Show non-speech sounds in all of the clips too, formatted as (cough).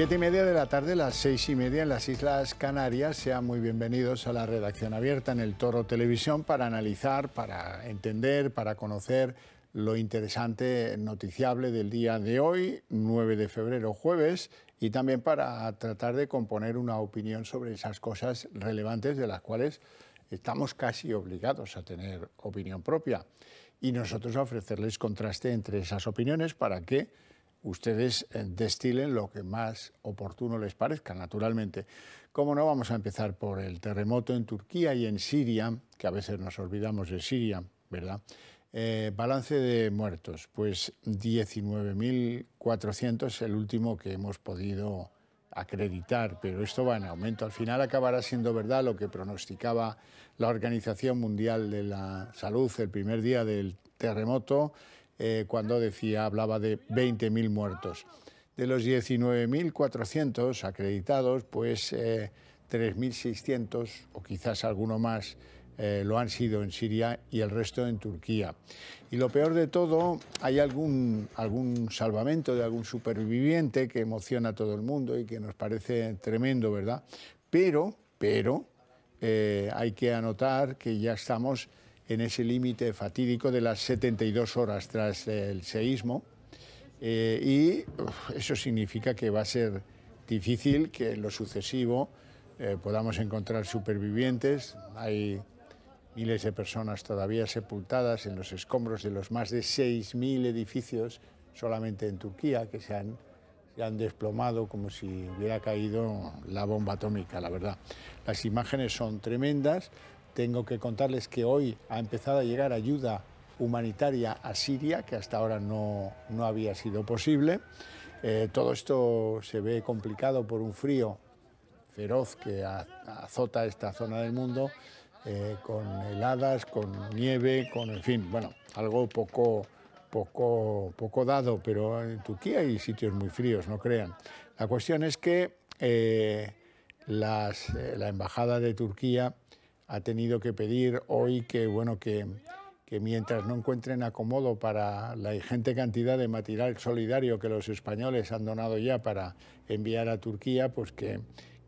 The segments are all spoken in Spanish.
Siete y media de la tarde, las seis y media en las Islas Canarias. Sean muy bienvenidos a la redacción abierta en el Toro Televisión para analizar, para entender, para conocer lo interesante noticiable del día de hoy, 9 de febrero, jueves, y también para tratar de componer una opinión sobre esas cosas relevantes de las cuales estamos casi obligados a tener opinión propia. Y nosotros ofrecerles contraste entre esas opiniones para que ustedes eh, destilen lo que más oportuno les parezca, naturalmente. Como no, vamos a empezar por el terremoto en Turquía y en Siria, que a veces nos olvidamos de Siria, ¿verdad? Eh, balance de muertos, pues 19.400, el último que hemos podido acreditar, pero esto va en aumento. Al final acabará siendo verdad lo que pronosticaba la Organización Mundial de la Salud el primer día del terremoto eh, cuando decía, hablaba de 20.000 muertos. De los 19.400 acreditados, pues 3.600 eh, o quizás alguno más eh, lo han sido en Siria y el resto en Turquía. Y lo peor de todo, hay algún, algún salvamento de algún superviviente que emociona a todo el mundo y que nos parece tremendo, ¿verdad? Pero, pero, hay que anotar que ya estamos en ese límite fatídico de las 72 horas tras el seísmo. Eh, y eso significa que va a ser difícil que en lo sucesivo eh, podamos encontrar supervivientes. Hay miles de personas todavía sepultadas en los escombros de los más de 6.000 edificios solamente en Turquía que se han desplomado como si hubiera caído la bomba atómica, la verdad. Las imágenes son tremendas. Tengo que contarles que hoy ha empezado a llegar ayuda humanitaria a Siria, que hasta ahora no, había sido posible. Eh, todo esto se ve complicado por un frío feroz que azota esta zona del mundo, eh, con heladas, con nieve, con, en fin, bueno, algo poco, poco, poco dado, pero en Turquía hay sitios muy fríos, no crean. La cuestión es que eh, la Embajada de Turquía ha tenido que pedir hoy que, bueno, que, mientras no encuentren acomodo para la ingente cantidad de material solidario que los españoles han donado ya para enviar a Turquía, pues que,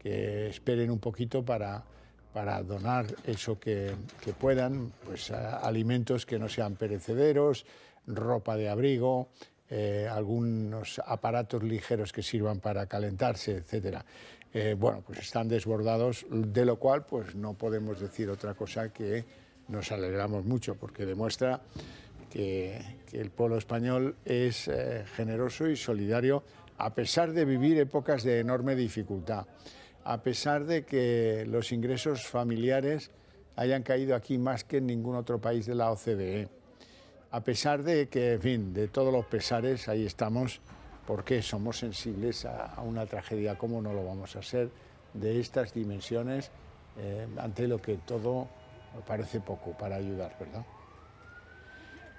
esperen un poquito para, para donar eso que, puedan, pues alimentos que no sean perecederos, ropa de abrigo, eh, algunos aparatos ligeros que sirvan para calentarse, etcétera. Eh, bueno, pues están desbordados, de lo cual pues no podemos decir otra cosa que nos alegramos mucho, porque demuestra que, el pueblo español es eh, generoso y solidario a pesar de vivir épocas de enorme dificultad, a pesar de que los ingresos familiares hayan caído aquí más que en ningún otro país de la OCDE, a pesar de que, en fin, de todos los pesares, ahí estamos ¿Por qué somos sensibles a, una tragedia, como no lo vamos a ser, de estas dimensiones, eh, ante lo que todo parece poco para ayudar, ¿verdad?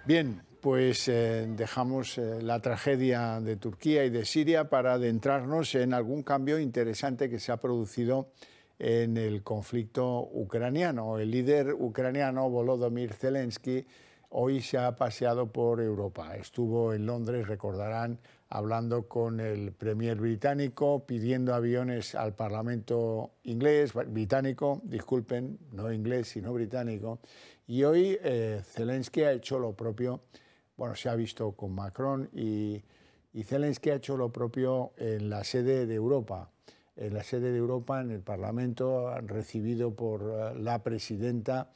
Bien, pues eh, dejamos eh, la tragedia de Turquía y de Siria para adentrarnos en algún cambio interesante que se ha producido en el conflicto ucraniano. El líder ucraniano Volodymyr Zelensky hoy se ha paseado por Europa. Estuvo en Londres, recordarán, hablando con el premier británico, pidiendo aviones al Parlamento inglés, británico, disculpen, no inglés, sino británico. Y hoy eh, Zelensky ha hecho lo propio, bueno, se ha visto con Macron y, y Zelensky ha hecho lo propio en la sede de Europa. En la sede de Europa, en el Parlamento, recibido por eh, la presidenta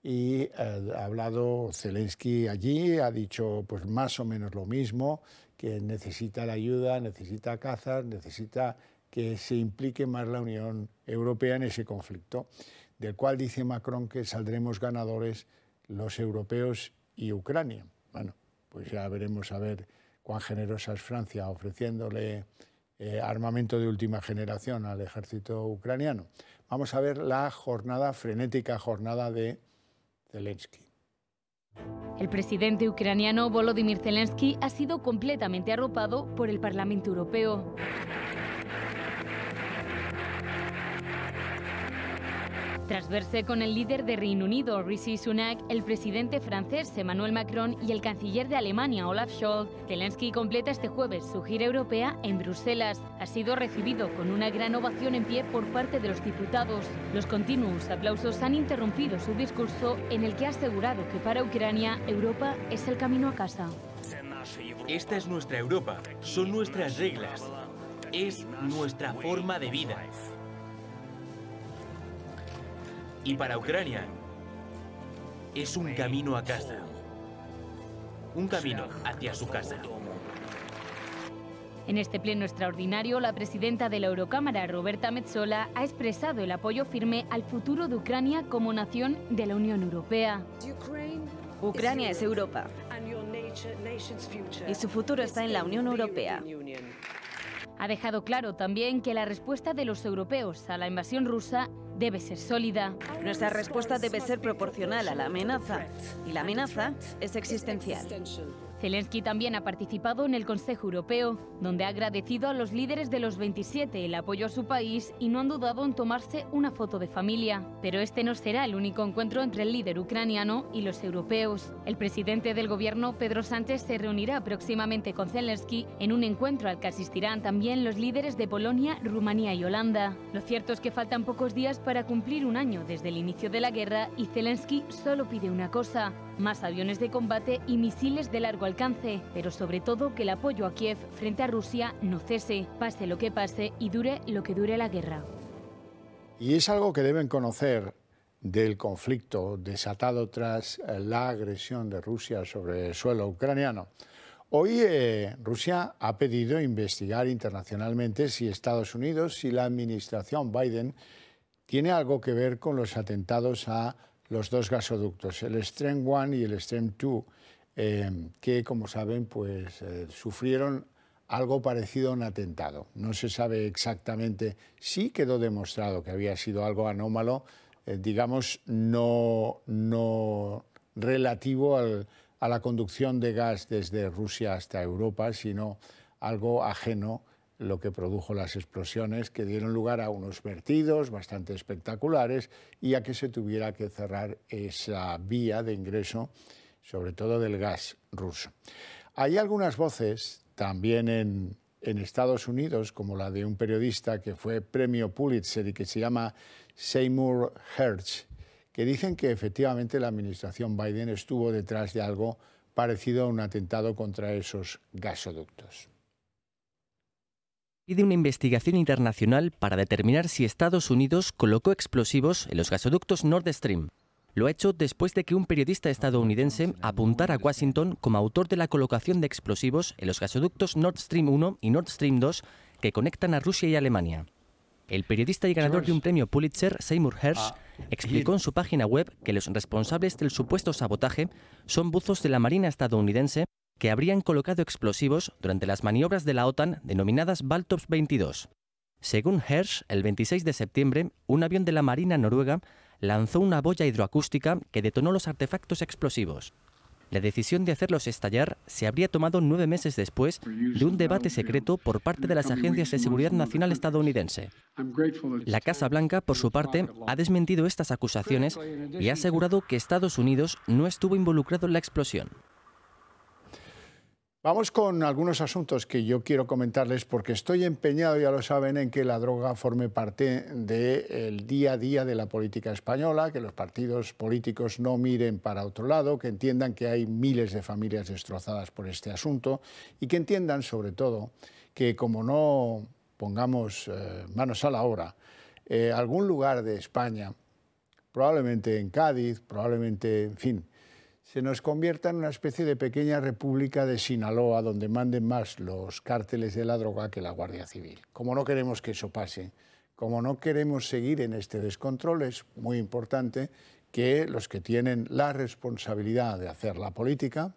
y eh, ha hablado Zelensky allí, ha dicho pues más o menos lo mismo que necesita la ayuda, necesita cazar, necesita que se implique más la Unión Europea en ese conflicto, del cual dice Macron que saldremos ganadores los europeos y Ucrania. Bueno, pues ya veremos a ver cuán generosa es Francia ofreciéndole eh, armamento de última generación al ejército ucraniano. Vamos a ver la jornada, frenética jornada de Zelensky. El presidente ucraniano Volodymyr Zelensky ha sido completamente arropado por el Parlamento Europeo. Tras verse con el líder de Reino Unido, Rishi Sunak, el presidente francés Emmanuel Macron y el canciller de Alemania Olaf Scholz, Zelensky completa este jueves su gira europea en Bruselas. Ha sido recibido con una gran ovación en pie por parte de los diputados. Los continuos aplausos han interrumpido su discurso en el que ha asegurado que para Ucrania Europa es el camino a casa. Esta es nuestra Europa, son nuestras reglas, es nuestra forma de vida. Y para Ucrania es un camino a casa. Un camino hacia su casa. En este pleno extraordinario, la presidenta de la Eurocámara, Roberta Metzola, ha expresado el apoyo firme al futuro de Ucrania como nación de la Unión Europea. Ucrania es Europa. Y su futuro está en la Unión Europea. Ha dejado claro también que la respuesta de los europeos a la invasión rusa debe ser sólida. Nuestra respuesta debe ser proporcional a la amenaza y la amenaza es existencial. Zelensky también ha participado en el Consejo Europeo, donde ha agradecido a los líderes de los 27 el apoyo a su país y no han dudado en tomarse una foto de familia. Pero este no será el único encuentro entre el líder ucraniano y los europeos. El presidente del gobierno, Pedro Sánchez, se reunirá próximamente con Zelensky en un encuentro al que asistirán también los líderes de Polonia, Rumanía y Holanda. Lo cierto es que faltan pocos días para cumplir un año desde el inicio de la guerra y Zelensky solo pide una cosa, más aviones de combate y misiles de largo alcance, pero sobre todo que el apoyo a Kiev frente a Rusia no cese, pase lo que pase y dure lo que dure la guerra. Y es algo que deben conocer del conflicto desatado tras eh, la agresión de Rusia sobre el suelo ucraniano. Hoy eh, Rusia ha pedido investigar internacionalmente si Estados Unidos, si la administración Biden tiene algo que ver con los atentados a los dos gasoductos, el Stream 1 y el Stream em, 2, que, como saben, pues, eh, sufrieron algo parecido a un atentado. No se sabe exactamente, si quedó demostrado que había sido algo anómalo, eh, digamos, no, no relativo a la conducción de gas desde Rusia hasta Europa, sino algo ajeno lo que produjo las explosiones que dieron lugar a unos vertidos bastante espectaculares y a que se tuviera que cerrar esa vía de ingreso, sobre todo del gas ruso. Hay algunas voces también en, Estados Unidos, como la de un periodista que fue premio Pulitzer y que se llama Seymour Hertz, que dicen que efectivamente la administración Biden estuvo detrás de algo parecido a un atentado contra esos gasoductos de una investigación internacional para determinar si Estados Unidos colocó explosivos en los gasoductos Nord Stream. Lo ha hecho después de que un periodista estadounidense apuntara a Washington como autor de la colocación de explosivos en los gasoductos Nord Stream 1 y Nord Stream 2 que conectan a Rusia y Alemania. El periodista y ganador de un premio Pulitzer, Seymour Hersh, explicó en su página web que los responsables del supuesto sabotaje son buzos de la Marina estadounidense que habrían colocado explosivos durante las maniobras de la OTAN denominadas Baltops 22. Según Hersch, el 26 de septiembre, un avión de la Marina noruega lanzó una boya hidroacústica que detonó los artefactos explosivos. La decisión de hacerlos estallar se habría tomado nueve meses después de un debate secreto por parte de las agencias de seguridad nacional estadounidense. La Casa Blanca, por su parte, ha desmentido estas acusaciones y ha asegurado que Estados Unidos no estuvo involucrado en la explosión. Vamos con algunos asuntos que yo quiero comentarles porque estoy empeñado, ya lo saben, en que la droga forme parte del día a día de la política española, que los partidos políticos no miren para otro lado, que entiendan que hay miles de familias destrozadas por este asunto y que entiendan, sobre todo, que como no pongamos eh, manos a la obra, eh, algún lugar de España, probablemente en Cádiz, probablemente, en fin, se nos convierta en una especie de pequeña república de Sinaloa, donde manden más los cárteles de la droga que la Guardia Civil. Como no queremos que eso pase, como no queremos seguir en este descontrol, es muy importante que los que tienen la responsabilidad de hacer la política,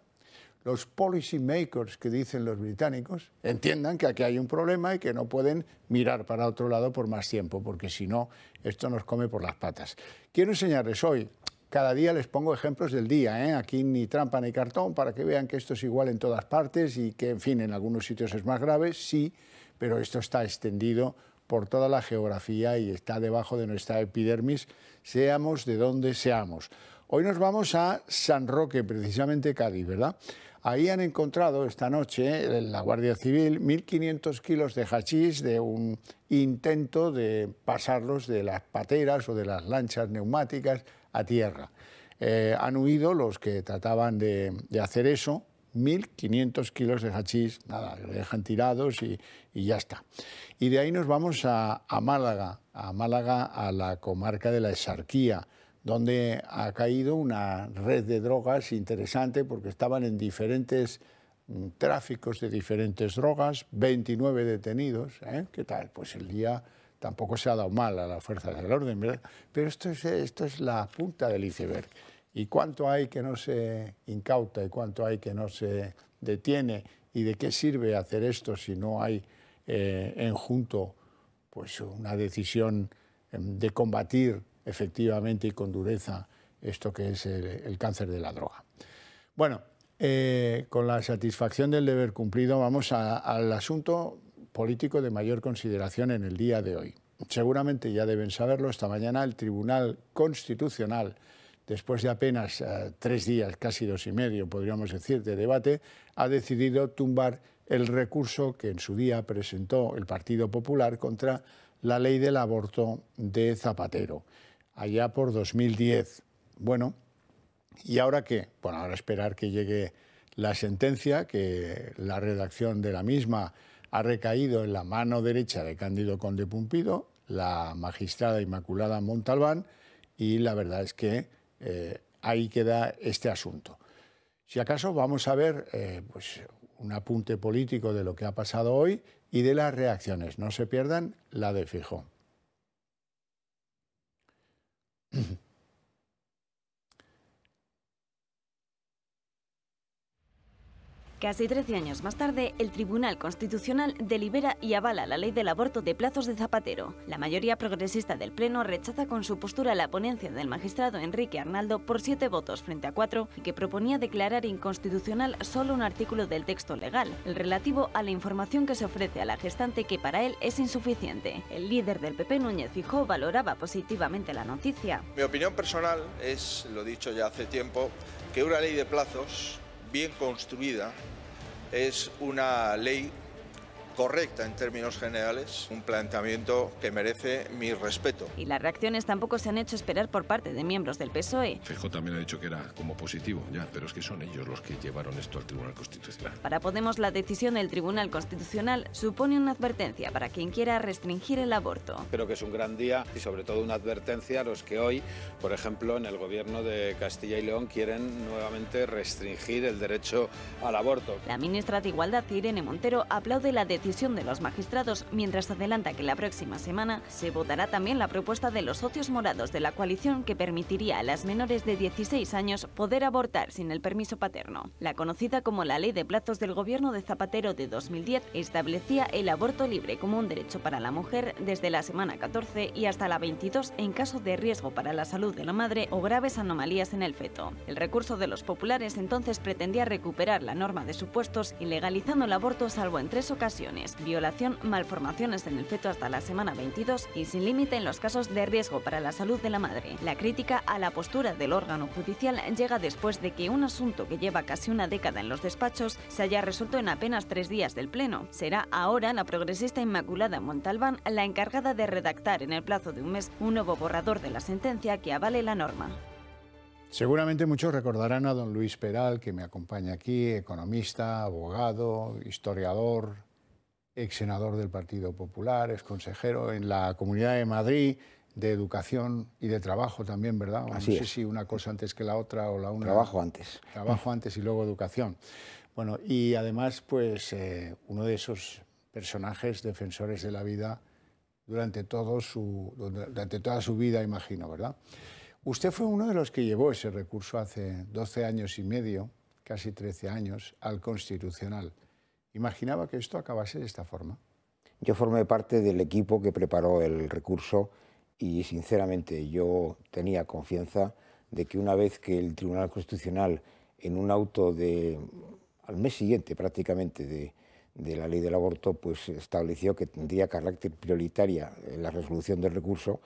los policy makers que dicen los británicos, entiendan que aquí hay un problema y que no pueden mirar para otro lado por más tiempo, porque si no, esto nos come por las patas. Quiero enseñarles hoy cada día les pongo ejemplos del día, ¿eh? aquí ni trampa ni cartón, para que vean que esto es igual en todas partes y que, en fin, en algunos sitios es más grave, sí, pero esto está extendido por toda la geografía y está debajo de nuestra epidermis, seamos de donde seamos. Hoy nos vamos a San Roque, precisamente Cádiz, ¿verdad? Ahí han encontrado esta noche en eh, la Guardia Civil 1.500 kilos de hachís de un intento de pasarlos de las pateras o de las lanchas neumáticas a tierra. Eh, han huido los que trataban de, hacer eso, 1.500 kilos de hachís, nada, lo dejan tirados y, ya está. Y de ahí nos vamos a, Málaga, a Málaga, a la comarca de la Exarquía, donde ha caído una red de drogas interesante porque estaban en diferentes mm, tráficos de diferentes drogas, 29 detenidos, ¿eh? ¿qué tal? Pues el día tampoco se ha dado mal a las fuerzas del orden, ¿verdad? Pero esto es, esto es la punta del iceberg. ¿Y cuánto hay que no se incauta y cuánto hay que no se detiene? ¿Y de qué sirve hacer esto si no hay eh, en junto pues, una decisión em, de combatir efectivamente y con dureza esto que es el, cáncer de la droga? Bueno, eh, con la satisfacción del deber cumplido, vamos al asunto político de mayor consideración en el día de hoy. Seguramente ya deben saberlo, esta mañana el Tribunal Constitucional, después de apenas eh, tres días, casi dos y medio, podríamos decir, de debate, ha decidido tumbar el recurso que en su día presentó el Partido Popular contra la ley del aborto de Zapatero, allá por 2010. Bueno, ¿y ahora qué? Bueno, ahora esperar que llegue la sentencia, que la redacción de la misma ha recaído en la mano derecha de Cándido Conde Pumpido, la magistrada Inmaculada Montalbán, y la verdad es que eh, ahí queda este asunto. Si acaso vamos a ver eh, pues, un apunte político de lo que ha pasado hoy y de las reacciones. No se pierdan la de Fijo. Casi 13 años más tarde, el Tribunal Constitucional delibera y avala la ley del aborto de plazos de Zapatero. La mayoría progresista del Pleno rechaza con su postura la ponencia del magistrado Enrique Arnaldo por siete votos frente a cuatro que proponía declarar inconstitucional solo un artículo del texto legal, el relativo a la información que se ofrece a la gestante que para él es insuficiente. El líder del PP, Núñez Fijó, valoraba positivamente la noticia. Mi opinión personal es, lo dicho ya hace tiempo, que una ley de plazos bien construida es una ley correcta en términos generales, un planteamiento que merece mi respeto. Y las reacciones tampoco se han hecho esperar por parte de miembros del PSOE. Fijo también ha dicho que era como positivo, ya, pero es que son ellos los que llevaron esto al Tribunal Constitucional. Para Podemos, la decisión del Tribunal Constitucional supone una advertencia para quien quiera restringir el aborto. Creo que es un gran día y sobre todo una advertencia a los que hoy, por ejemplo, en el gobierno de Castilla y León quieren nuevamente restringir el derecho al aborto. La ministra de Igualdad, Irene Montero, aplaude la detención decisión de los magistrados mientras adelanta que la próxima semana se votará también la propuesta de los socios morados de la coalición que permitiría a las menores de 16 años poder abortar sin el permiso paterno. La conocida como la Ley de Plazos del Gobierno de Zapatero de 2010 establecía el aborto libre como un derecho para la mujer desde la semana 14 y hasta la 22 en caso de riesgo para la salud de la madre o graves anomalías en el feto. El recurso de los populares entonces pretendía recuperar la norma de supuestos y legalizando el aborto salvo en tres ocasiones violación, malformaciones en el feto hasta la semana 22 y sin límite en los casos de riesgo para la salud de la madre. La crítica a la postura del órgano judicial llega después de que un asunto que lleva casi una década en los despachos se haya resuelto en apenas tres días del Pleno. Será ahora la progresista Inmaculada Montalbán la encargada de redactar en el plazo de un mes un nuevo borrador de la sentencia que avale la norma. Seguramente muchos recordarán a don Luis Peral, que me acompaña aquí, economista, abogado, historiador, ex senador del Partido Popular, ex consejero en la Comunidad de Madrid de Educación y de Trabajo también, ¿verdad? no sé si una cosa antes que la otra o la una. Trabajo antes. Trabajo antes y luego Educación. Bueno, y además, pues eh, uno de esos personajes defensores de la vida durante, todo su, durante toda su vida, imagino, ¿verdad? Usted fue uno de los que llevó ese recurso hace 12 años y medio, casi 13 años, al Constitucional imaginaba que esto acabase de esta forma. Yo formé parte del equipo que preparó el recurso y sinceramente yo tenía confianza de que una vez que el Tribunal Constitucional en un auto de al mes siguiente prácticamente de, la ley del aborto pues estableció que tendría carácter prioritaria en la resolución del recurso,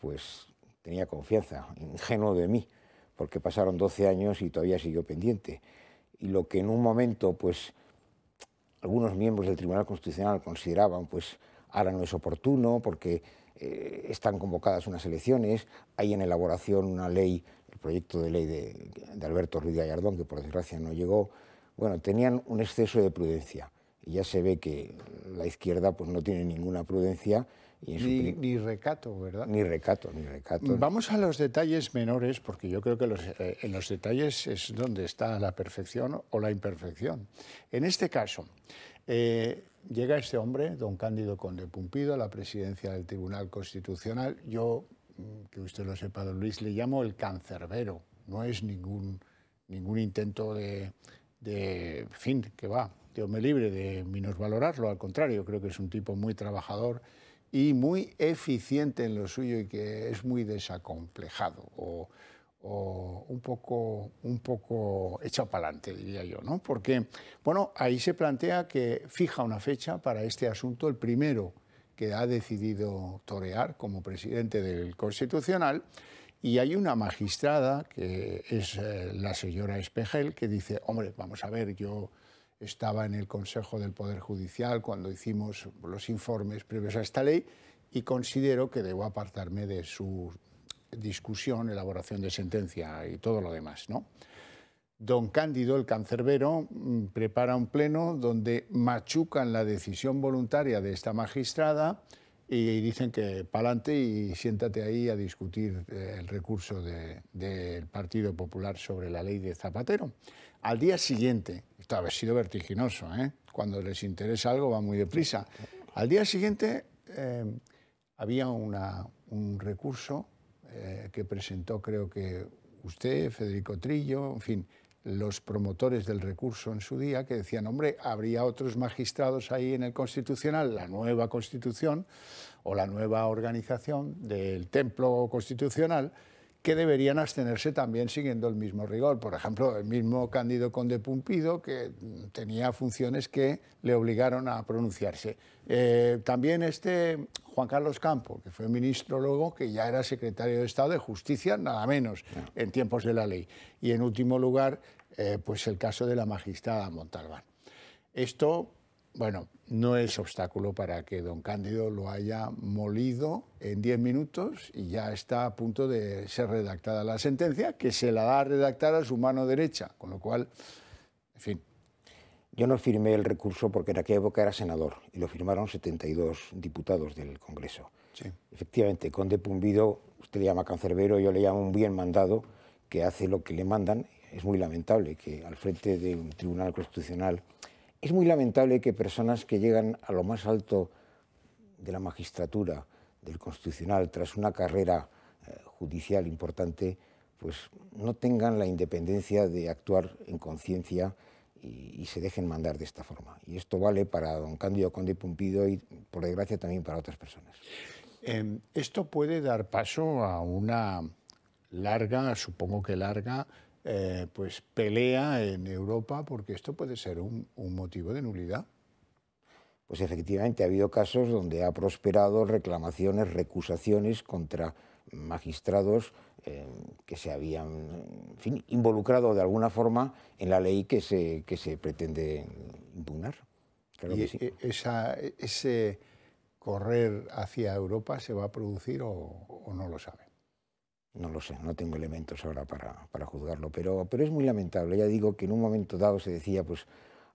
pues tenía confianza, ingenuo de mí, porque pasaron 12 años y todavía siguió pendiente. Y lo que en un momento pues algunos miembros del Tribunal Constitucional consideraban, pues ahora no es oportuno porque eh, están convocadas unas elecciones, hay en elaboración una ley, el proyecto de ley de, de Alberto Ruiz Gallardón, que por desgracia no llegó, bueno, tenían un exceso de prudencia. Y ya se ve que la izquierda pues, no tiene ninguna prudencia ni, recato, ¿verdad? Ni recato, ni recato. Vamos a los detalles menores, porque yo creo que eh, en los detalles es donde está la perfección o la imperfección. En este caso, eh, llega este hombre, don Cándido Conde Pumpido, a la presidencia del Tribunal Constitucional. Yo, mm, que usted lo sepa, don Luis, le llamo el cancerbero. No es ningún, intento de, de fin que va. Dios me libre de menosvalorarlo, al contrario, creo que es un tipo muy trabajador y muy eficiente en lo suyo y que es muy desacomplejado o, o un poco, un poco echado para adelante, diría yo, ¿no? Porque, bueno, ahí se plantea que fija una fecha para este asunto, el primero que ha decidido torear como presidente del Constitucional, y hay una magistrada, que es eh, la señora Espejel, que dice, hombre, vamos a ver, yo estaba en el Consejo del Poder Judicial cuando hicimos los informes previos a esta ley y considero que debo apartarme de su discusión, elaboración de sentencia y todo lo demás. Don Cándido, el cancerbero, mm, prepara un pleno donde machucan la decisión voluntaria de esta magistrada y dicen que pa'lante y siéntate ahí a discutir eh, el recurso del Partido Popular sobre la ley de Zapatero. Al día siguiente, ha sido vertiginoso, ¿eh? Cuando les interesa algo va muy deprisa. Al día siguiente eh, había un recurso eh, que presentó, creo que usted, Federico Trillo, en fin, los promotores del recurso en su día, que decían, hombre, habría otros magistrados ahí en el Constitucional, la nueva Constitución o la nueva organización del Templo Constitucional, que deberían abstenerse también siguiendo el mismo rigor. Por ejemplo, el mismo Cándido Conde Pumpido, que tenía funciones que le obligaron a pronunciarse. Eh, también este Juan Carlos Campo, que fue ministro luego, que ya era secretario de Estado de Justicia, nada menos, en tiempos de la ley. Y en último lugar, eh, pues el caso de la magistrada Montalbán. Esto bueno, no es obstáculo para que don Cándido lo haya molido en 10 minutos y ya está a punto de ser redactada la sentencia, que se la va a redactar a su mano derecha, con lo cual, en fin. Yo no firmé el recurso porque en aquella época era senador y lo firmaron 72 diputados del Congreso. Efectivamente, Conde Pumbido, usted le llama cancerbero, yo le llamo un bien mandado que hace lo que le mandan. Es muy lamentable que al frente de un tribunal constitucional es muy lamentable que personas que llegan a lo más alto de la magistratura, del constitucional, tras una carrera eh, judicial importante, pues no tengan la independencia de actuar en conciencia y, se dejen mandar de esta forma. Y esto vale para don Cándido Conde Pumpido y, por desgracia, también para otras personas. Em, esto puede dar paso a una larga, supongo que larga, eh, pues pelea en Europa porque esto puede ser un, motivo de nulidad. Pues efectivamente ha habido casos donde ha prosperado reclamaciones, recusaciones contra magistrados eh, que se habían involucrado de alguna forma en la ley que se, se pretende impugnar. ¿Y e, ese correr hacia Europa se va a producir o, o no lo sabe? No lo sé, no tengo elementos ahora para, juzgarlo, pero, pero es muy lamentable. Ya digo que en un momento dado se decía, pues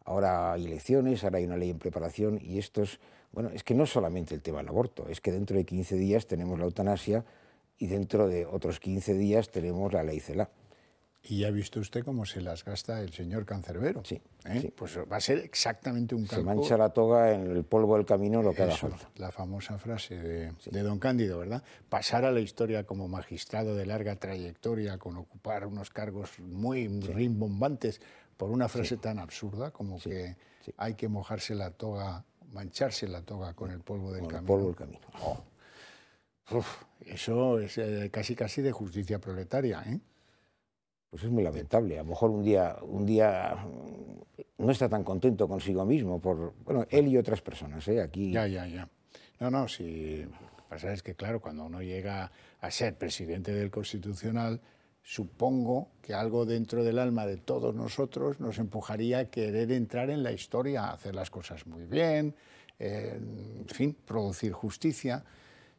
ahora hay elecciones, ahora hay una ley en preparación y esto es, bueno, es que no solamente el tema del aborto, es que dentro de 15 días tenemos la eutanasia y dentro de otros 15 días tenemos la ley CELA. Y ya ha visto usted cómo se las gasta el señor Cancerbero. Sí, ¿eh? Pues va a ser exactamente un cambio. Se mancha la toga en el polvo del camino lo que falta. La famosa frase de, don Cándido, ¿verdad? Pasar a la historia como magistrado de larga trayectoria, con ocupar unos cargos muy rimbombantes por una frase tan absurda como que hay que mojarse la toga, mancharse la toga con el polvo del con camino. El polvo del camino. Oh. eso es eh, casi casi de justicia proletaria, ¿eh? pues es muy lamentable. A lo mejor un día, un día mm, no está tan contento consigo mismo por, bueno, él y otras personas, ¿eh? Aquí... Ya, ya, ya. No, no, si... Lo que pasa es que, claro, cuando uno llega a ser presidente del Constitucional, supongo que algo dentro del alma de todos nosotros nos empujaría a querer entrar en la historia, hacer las cosas muy bien, en fin, producir justicia.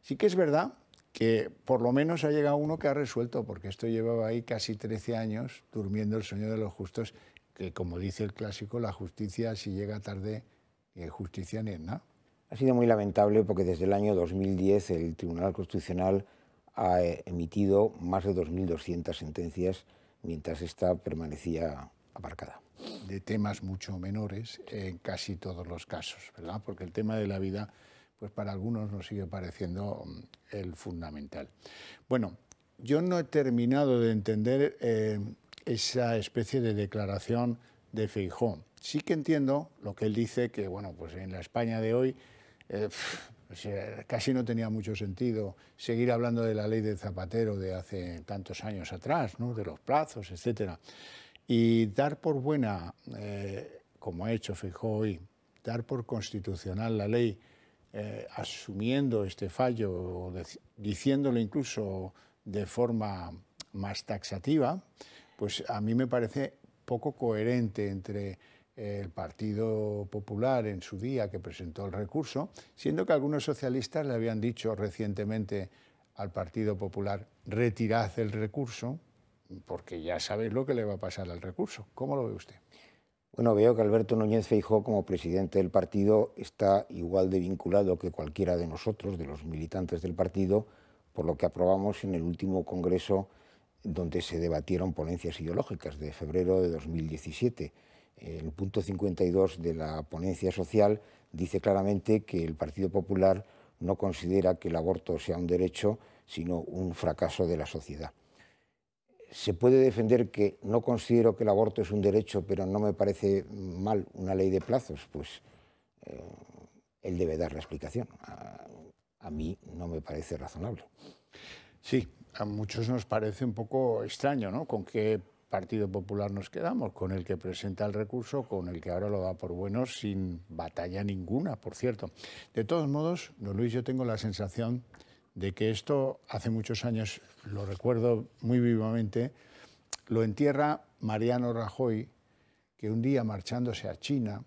Sí que es verdad que por lo menos ha llegado uno que ha resuelto, porque esto llevaba ahí casi 13 años durmiendo el sueño de los justos, que como dice el clásico, la justicia si llega tarde, eh, justicia ni es ¿no? Ha sido muy lamentable porque desde el año 2010 el Tribunal Constitucional ha eh, emitido más de 2.200 sentencias mientras esta permanecía aparcada. De temas mucho menores en casi todos los casos, ¿verdad? Porque el tema de la vida pues para algunos nos sigue pareciendo mm, el fundamental. Bueno, yo no he terminado de entender eh, esa especie de declaración de Feijó. Sí que entiendo lo que él dice, que bueno, pues en la España de hoy eh, casi no tenía mucho sentido seguir hablando de la ley de Zapatero de hace tantos años atrás, ¿no? de los plazos, etc. Y dar por buena, eh, como ha hecho Feijó hoy, dar por constitucional la ley eh, asumiendo este fallo diciéndolo incluso de forma más taxativa, pues a mí me parece poco coherente entre eh, el Partido Popular en su día que presentó el recurso, siendo que algunos socialistas le habían dicho recientemente al Partido Popular, retirad el recurso, porque ya sabéis lo que le va a pasar al recurso. ¿Cómo lo ve usted? Bueno, veo que Alberto Núñez Feijó, como presidente del partido, está igual de vinculado que cualquiera de nosotros, de los militantes del partido, por lo que aprobamos en el último congreso donde se debatieron ponencias ideológicas de febrero de 2017. El punto 52 de la ponencia social dice claramente que el Partido Popular no considera que el aborto sea un derecho, sino un fracaso de la sociedad se puede defender que no considero que el aborto es un derecho, pero no me parece mal una ley de plazos, pues eh, él debe dar la explicación. A, mí no me parece razonable. Sí, a muchos nos parece un poco extraño, ¿no? ¿Con qué Partido Popular nos quedamos? ¿Con el que presenta el recurso? ¿Con el que ahora lo da por bueno sin batalla ninguna, por cierto? De todos modos, don Luis, yo tengo la sensación de que esto hace muchos años, lo recuerdo muy vivamente, lo entierra Mariano Rajoy, que un día marchándose a China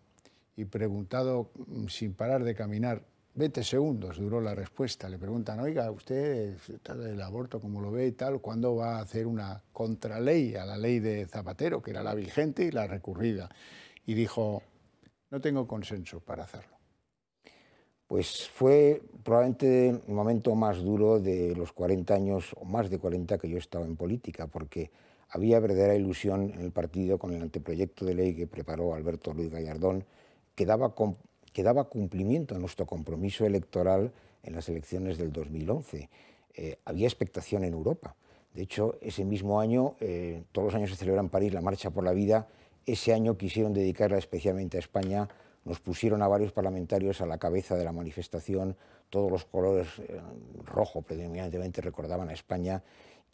y preguntado mm, sin parar de caminar, 20 segundos duró la respuesta, le preguntan, oiga, usted el aborto como lo ve y tal, ¿cuándo va a hacer una contraley a la ley de Zapatero, que era la vigente y la recurrida? Y dijo, no tengo consenso para hacerlo pues fue probablemente el momento más duro de los 40 años o más de 40 que yo he estado en política, porque había verdadera ilusión en el partido con el anteproyecto de ley que preparó Alberto Luis Gallardón, que daba, cumplimiento a nuestro compromiso electoral en las elecciones del 2011. Eh, había expectación en Europa. De hecho, ese mismo año, eh, todos los años se celebra en París la Marcha por la Vida, ese año quisieron dedicarla especialmente a España nos pusieron a varios parlamentarios a la cabeza de la manifestación, todos los colores eh, rojo predominantemente recordaban a España,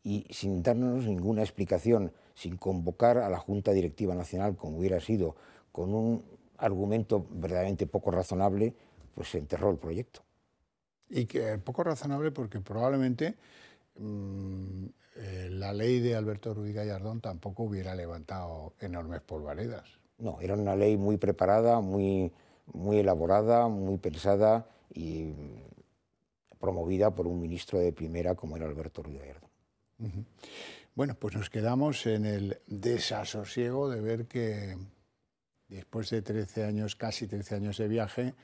y sin darnos ninguna explicación, sin convocar a la Junta Directiva Nacional, como hubiera sido, con un argumento verdaderamente poco razonable, pues se enterró el proyecto. Y que poco razonable porque probablemente mm, eh, la ley de Alberto Ruiz Gallardón tampoco hubiera levantado enormes polvaredas. No, era una ley muy preparada, muy, muy elaborada, muy pensada y promovida por un ministro de primera como era Alberto ruiz Bueno, pues nos quedamos en el desasosiego de ver que después de 13 años, casi 13 años de viaje,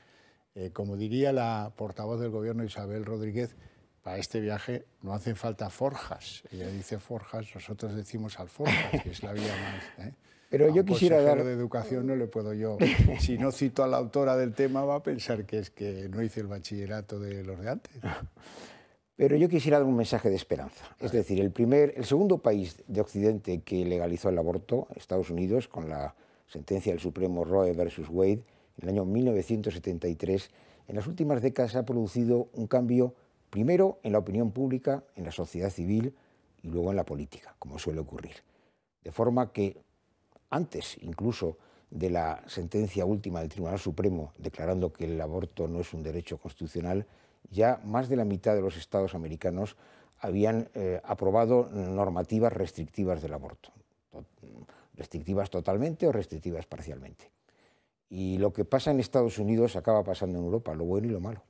eh, como diría la portavoz del gobierno Isabel Rodríguez, para este viaje no hacen falta forjas. Ella dice forjas, nosotros decimos alforjas, que es la vía más. ¿eh? Pero yo quisiera dar... de educación no le puedo yo. Si no cito a la autora del tema va a pensar que es que no hice el bachillerato de los de antes. Pero yo quisiera dar un mensaje de esperanza. Es decir, el, primer, el segundo país de Occidente que legalizó el aborto, Estados Unidos, con la sentencia del Supremo Roe versus Wade, en el año 1973, en las últimas décadas ha producido un cambio, primero en la opinión pública, en la sociedad civil y luego en la política, como suele ocurrir. De forma que antes incluso de la sentencia última del Tribunal Supremo declarando que el aborto no es un derecho constitucional, ya más de la mitad de los estados americanos habían eh, aprobado normativas restrictivas del aborto, restrictivas totalmente o restrictivas parcialmente. Y lo que pasa en Estados Unidos acaba pasando en Europa, lo bueno y lo malo.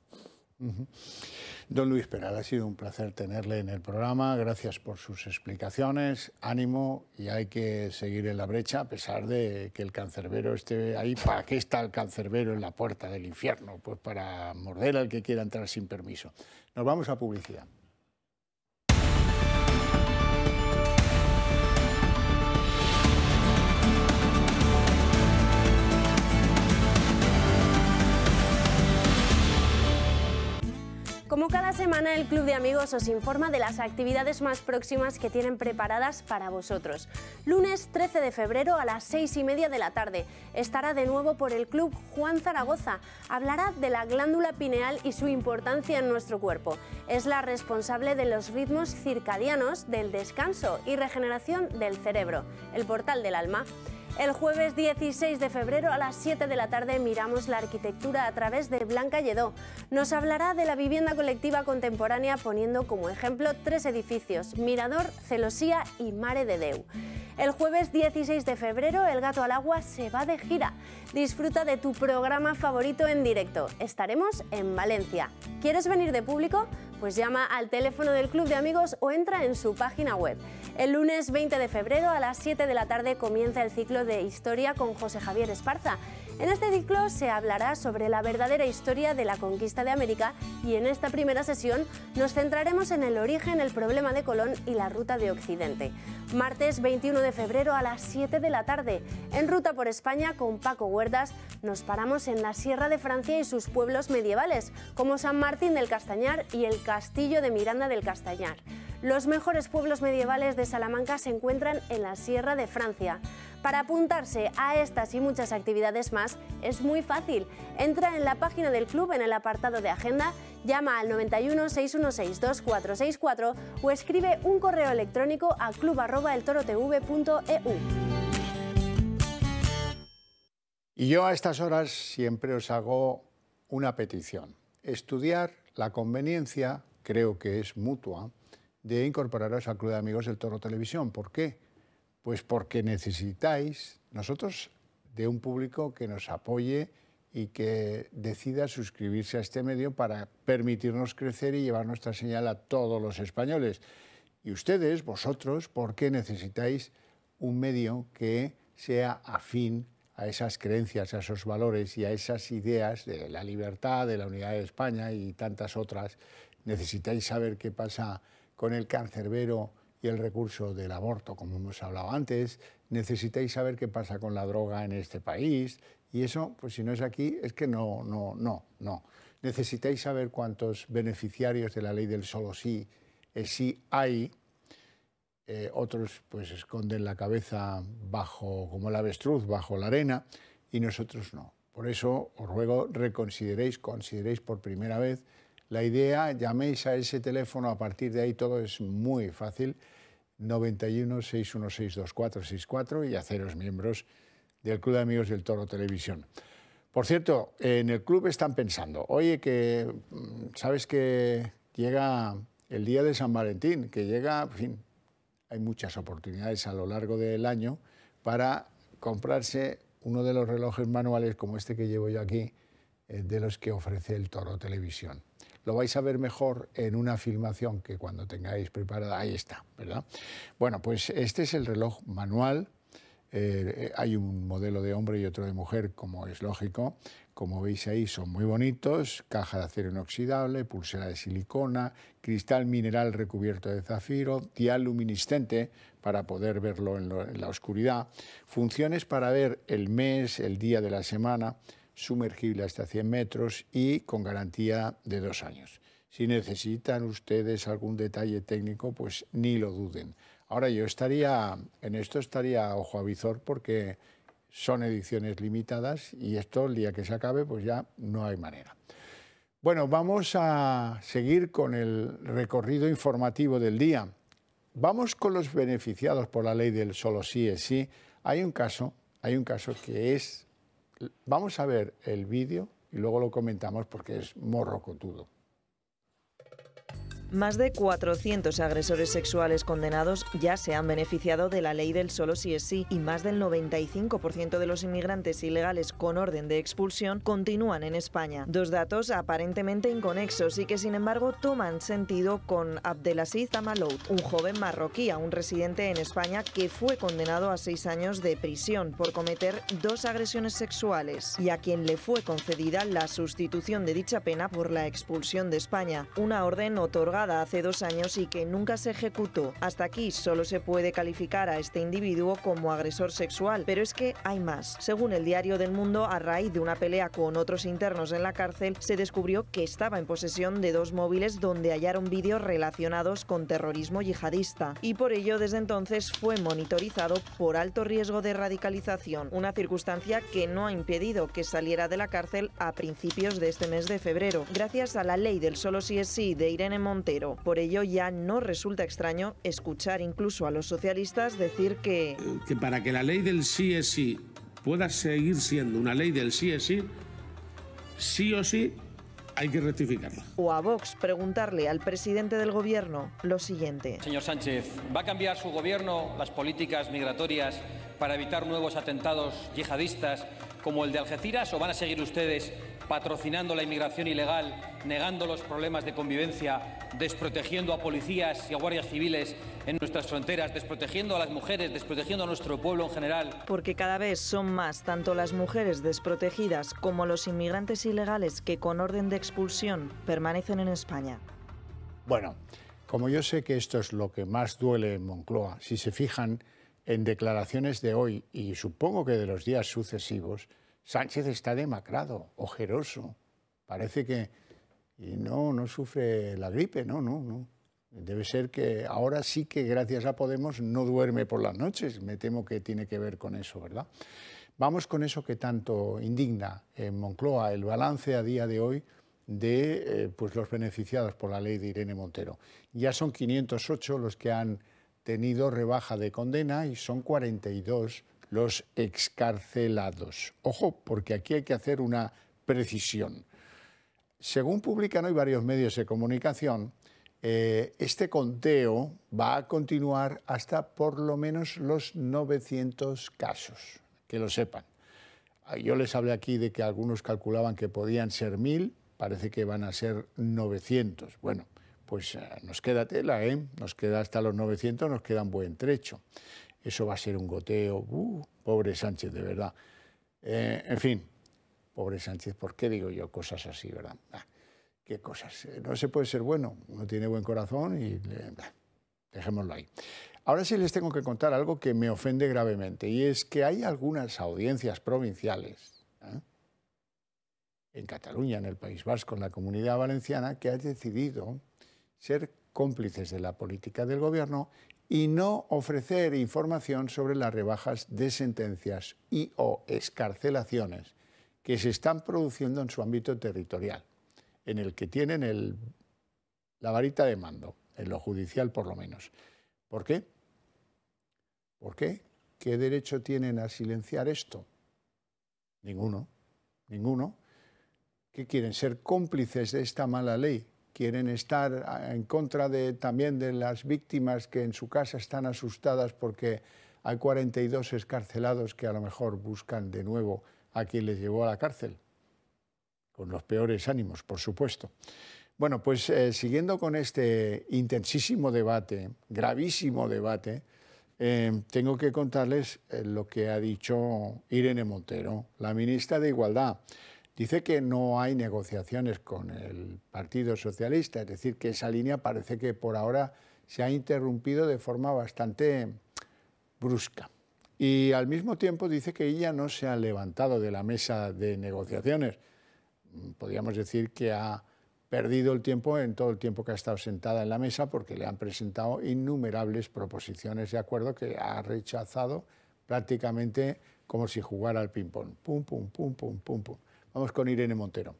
Don Luis Peral, ha sido un placer tenerle en el programa. Gracias por sus explicaciones. Ánimo y hay que seguir en la brecha a pesar de que el cancerbero esté ahí. ¿Para qué está el cancerbero en la puerta del infierno? Pues para morder al que quiera entrar sin permiso. Nos vamos a publicidad. Como cada semana, el Club de Amigos os informa de las actividades más próximas que tienen preparadas para vosotros. Lunes 13 de febrero a las 6 y media de la tarde estará de nuevo por el Club Juan Zaragoza. Hablará de la glándula pineal y su importancia en nuestro cuerpo. Es la responsable de los ritmos circadianos, del descanso y regeneración del cerebro, el portal del alma. El jueves 16 de febrero a las 7 de la tarde miramos la arquitectura a través de Blanca Lledó. Nos hablará de la vivienda colectiva contemporánea poniendo como ejemplo tres edificios, Mirador, Celosía y Mare de Deu. El jueves 16 de febrero El Gato al Agua se va de gira. Disfruta de tu programa favorito en directo. Estaremos en Valencia. ¿Quieres venir de público? Pues llama al teléfono del Club de Amigos o entra en su página web. El lunes 20 de febrero a las 7 de la tarde comienza el ciclo de historia con José Javier Esparza. En este ciclo se hablará sobre la verdadera historia de la conquista de América y en esta primera sesión nos centraremos en el origen, el problema de Colón y la ruta de Occidente. Martes 21 de febrero a las 7 de la tarde, en Ruta por España con Paco Huerdas, nos paramos en la Sierra de Francia y sus pueblos medievales, como San Martín del Castañar y el Castillo de Miranda del Castañar. Los mejores pueblos medievales de Salamanca se encuentran en la Sierra de Francia. Para apuntarse a estas y muchas actividades más es muy fácil. Entra en la página del club en el apartado de agenda, llama al 91 616 2464 o escribe un correo electrónico a club@eltorotv.eu. Y yo a estas horas siempre os hago una petición. Estudiar la conveniencia, creo que es mutua, de incorporaros al Club de Amigos del Toro Televisión. ¿Por qué? Pues porque necesitáis nosotros de un público que nos apoye y que decida suscribirse a este medio para permitirnos crecer y llevar nuestra señal a todos los españoles. Y ustedes, vosotros, ¿por qué necesitáis un medio que sea afín a esas creencias, a esos valores y a esas ideas de la libertad, de la unidad de España y tantas otras? Necesitáis saber qué pasa con el cancerbero y el recurso del aborto, como hemos hablado antes, necesitáis saber qué pasa con la droga en este país, y eso, pues si no es aquí, es que no, no, no, no. Necesitáis saber cuántos beneficiarios de la ley del solo sí eh, sí hay, eh, otros pues esconden la cabeza bajo, como el avestruz, bajo la arena, y nosotros no. Por eso os ruego reconsideréis, consideréis por primera vez la idea, llaméis a ese teléfono, a partir de ahí todo es muy fácil, 91 616 2464 y haceros miembros del Club de Amigos del Toro Televisión. Por cierto, en el club están pensando, oye, que mm, sabes que llega el día de San Valentín, que llega, en fin, hay muchas oportunidades a lo largo del año para comprarse uno de los relojes manuales como este que llevo yo aquí, eh, de los que ofrece el Toro Televisión lo vais a ver mejor en una filmación que cuando tengáis preparada. Ahí está, ¿verdad? Bueno, pues este es el reloj manual. Eh, hay un modelo de hombre y otro de mujer, como es lógico. Como veis ahí, son muy bonitos. Caja de acero inoxidable, pulsera de silicona, cristal mineral recubierto de zafiro, dial luminiscente para poder verlo en la oscuridad, funciones para ver el mes, el día de la semana, sumergible hasta 100 metros y con garantía de dos años. Si necesitan ustedes algún detalle técnico, pues ni lo duden. Ahora yo estaría, en esto estaría ojo a visor porque son ediciones limitadas y esto el día que se acabe pues ya no hay manera. Bueno, vamos a seguir con el recorrido informativo del día. Vamos con los beneficiados por la ley del solo sí es sí. Hay un caso, hay un caso que es Vamos a ver el vídeo y luego lo comentamos porque es morrocotudo. Más de 400 agresores sexuales condenados ya se han beneficiado de la ley del solo si es sí y más del 95% de los inmigrantes ilegales con orden de expulsión continúan en España. Dos datos aparentemente inconexos y que sin embargo toman sentido con Abdelaziz Amaloud, un joven marroquí, un residente en España que fue condenado a seis años de prisión por cometer dos agresiones sexuales y a quien le fue concedida la sustitución de dicha pena por la expulsión de España, una orden otorgada hace dos años y que nunca se ejecutó. Hasta aquí solo se puede calificar a este individuo como agresor sexual, pero es que hay más. Según el diario del Mundo, a raíz de una pelea con otros internos en la cárcel, se descubrió que estaba en posesión de dos móviles donde hallaron vídeos relacionados con terrorismo yihadista y por ello desde entonces fue monitorizado por alto riesgo de radicalización, una circunstancia que no ha impedido que saliera de la cárcel a principios de este mes de febrero, gracias a la ley del solo si es sí de Irene Monte por ello ya no resulta extraño escuchar incluso a los socialistas decir que... Eh, que para que la ley del sí es sí pueda seguir siendo una ley del sí es sí, sí o sí hay que rectificarla. O a Vox preguntarle al presidente del gobierno lo siguiente. Señor Sánchez, ¿va a cambiar su gobierno las políticas migratorias para evitar nuevos atentados yihadistas como el de Algeciras o van a seguir ustedes patrocinando la inmigración ilegal, negando los problemas de convivencia, desprotegiendo a policías y a guardias civiles en nuestras fronteras, desprotegiendo a las mujeres, desprotegiendo a nuestro pueblo en general. Porque cada vez son más tanto las mujeres desprotegidas como los inmigrantes ilegales que con orden de expulsión permanecen en España. Bueno, como yo sé que esto es lo que más duele en Moncloa, si se fijan en declaraciones de hoy y supongo que de los días sucesivos, Sánchez está demacrado, ojeroso, parece que... no, no sufre la gripe, no, no, no. Debe ser que ahora sí que gracias a Podemos no duerme por las noches, me temo que tiene que ver con eso, ¿verdad? Vamos con eso que tanto indigna en Moncloa, el balance a día de hoy de eh, pues los beneficiados por la ley de Irene Montero. Ya son 508 los que han tenido rebaja de condena y son 42 los excarcelados. Ojo, porque aquí hay que hacer una precisión. Según publican hoy varios medios de comunicación, eh, este conteo va a continuar hasta por lo menos los 900 casos, que lo sepan. Ah, yo les hablé aquí de que algunos calculaban que podían ser 1.000, parece que van a ser 900. Bueno, pues ah, nos queda tela, ¿eh? Nos queda hasta los 900, nos queda un buen trecho eso va a ser un goteo, uh, pobre Sánchez, de verdad. Eh, en fin, pobre Sánchez, ¿por qué digo yo cosas así, verdad? Ah, qué cosas, eh, no se puede ser bueno, uno tiene buen corazón y dejémoslo ahí. Ahora sí les tengo que contar algo que me ofende gravemente y es que hay algunas audiencias provinciales ¿eh? en Cataluña, en el País Vasco, en la Comunidad Valenciana, que han decidido ser cómplices de la política del gobierno y no ofrecer información sobre las rebajas de sentencias y o escarcelaciones que se están produciendo en su ámbito territorial, en el que tienen la varita de mando, en lo judicial por lo menos. ¿Por qué? ¿Por qué? ¿Qué derecho tienen a silenciar esto? Ninguno, ninguno. Que quieren ser cómplices de esta mala ley, quieren estar en contra de, también de las víctimas que en su casa están asustadas porque hay 42 escarcelados que a lo mejor buscan de nuevo a quien les llevó a la cárcel, con los peores ánimos, por supuesto. Bueno, pues eh, siguiendo con este intensísimo debate, gravísimo debate, eh, tengo que contarles eh, lo que ha dicho Irene Montero, la ministra de Igualdad. Dice que no hay negociaciones con el Partido Socialista, es decir, que esa línea parece que por ahora se ha interrumpido de forma bastante brusca. Y al mismo tiempo dice que ella no se ha levantado de la mesa de negociaciones. Podríamos decir que ha perdido el tiempo en todo el tiempo que ha estado sentada en la mesa porque le han presentado innumerables proposiciones de acuerdo que ha rechazado prácticamente como si jugara al ping-pong. Pum, pum, pum, pum, pum, pum. Vamos con Irene Montero.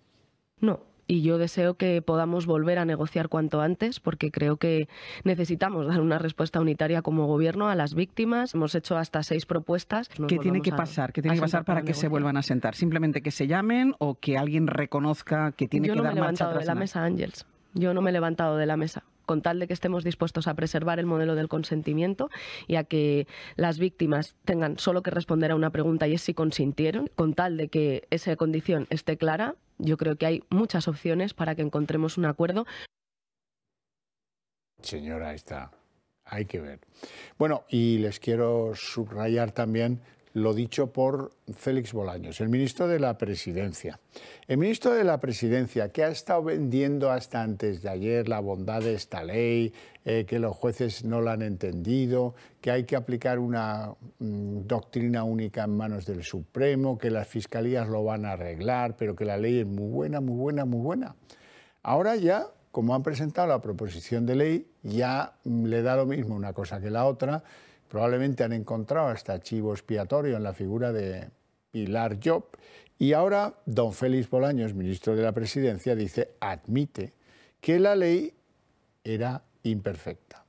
No, y yo deseo que podamos volver a negociar cuanto antes porque creo que necesitamos dar una respuesta unitaria como gobierno a las víctimas. Hemos hecho hasta seis propuestas. ¿Qué tiene que pasar? ¿Qué tiene que pasar para, que se vuelvan a sentar? ¿Simplemente que se llamen o que alguien reconozca que tiene yo no me he levantado de la mesa, Ángels. Yo no me he levantado de la mesa con tal de que estemos dispuestos a preservar el modelo del consentimiento y a que las víctimas tengan solo que responder a una pregunta y es si consintieron, con tal de que esa condición esté clara, yo creo que hay muchas opciones para que encontremos un acuerdo. Señora, está. Hay que ver. Bueno, y les quiero subrayar también lo dicho por Félix Bolaños, el ministro de la Presidencia. El ministro de la Presidencia, que ha estado vendiendo hasta antes de ayer la bondad de esta ley, eh, que los jueces no la han entendido, que hay que aplicar una mm, doctrina única en manos del Supremo, que las fiscalías lo van a arreglar, pero que la ley es muy buena, muy buena, muy buena. Ahora ya como han presentado la proposición de ley, ya mm, le da lo mismo una cosa que la otra Probablemente han encontrado este archivo expiatorio en la figura de Pilar Job. Y ahora don Félix Bolaños, ministro de la Presidencia, dice, admite que la ley era imperfecta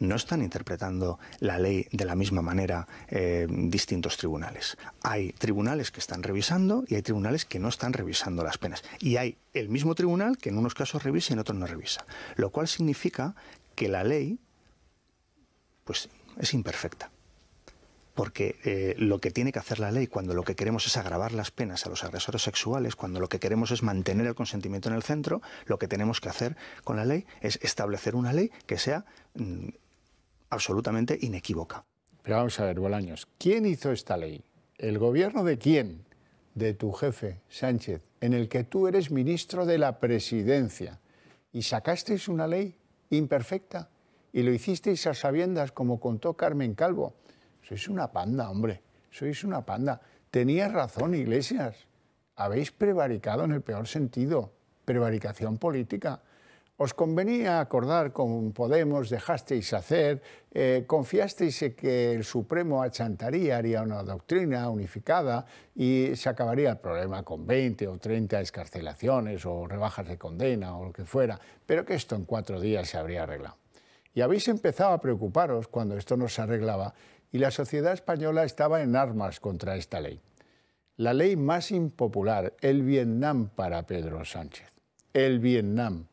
no están interpretando la ley de la misma manera eh, distintos tribunales. Hay tribunales que están revisando y hay tribunales que no están revisando las penas. Y hay el mismo tribunal que en unos casos revisa y en otros no revisa. Lo cual significa que la ley pues es imperfecta. Porque eh, lo que tiene que hacer la ley cuando lo que queremos es agravar las penas a los agresores sexuales, cuando lo que queremos es mantener el consentimiento en el centro, lo que tenemos que hacer con la ley es establecer una ley que sea mm, absolutamente inequívoca. Pero vamos a ver, Bolaños, ¿quién hizo esta ley? ¿El gobierno de quién? De tu jefe, Sánchez, en el que tú eres ministro de la presidencia. Y sacasteis una ley imperfecta y lo hicisteis a sabiendas, como contó Carmen Calvo. Sois una panda, hombre, sois una panda. Tenías razón, Iglesias. Habéis prevaricado en el peor sentido, prevaricación política. Os convenía acordar con Podemos, dejasteis hacer, eh, confiasteis en que el Supremo achantaría, haría una doctrina unificada y se acabaría el problema con 20 o 30 escarcelaciones o rebajas de condena o lo que fuera, pero que esto en cuatro días se habría arreglado. Y habéis empezado a preocuparos cuando esto no se arreglaba y la sociedad española estaba en armas contra esta ley. La ley más impopular, el Vietnam para Pedro Sánchez. El Vietnam.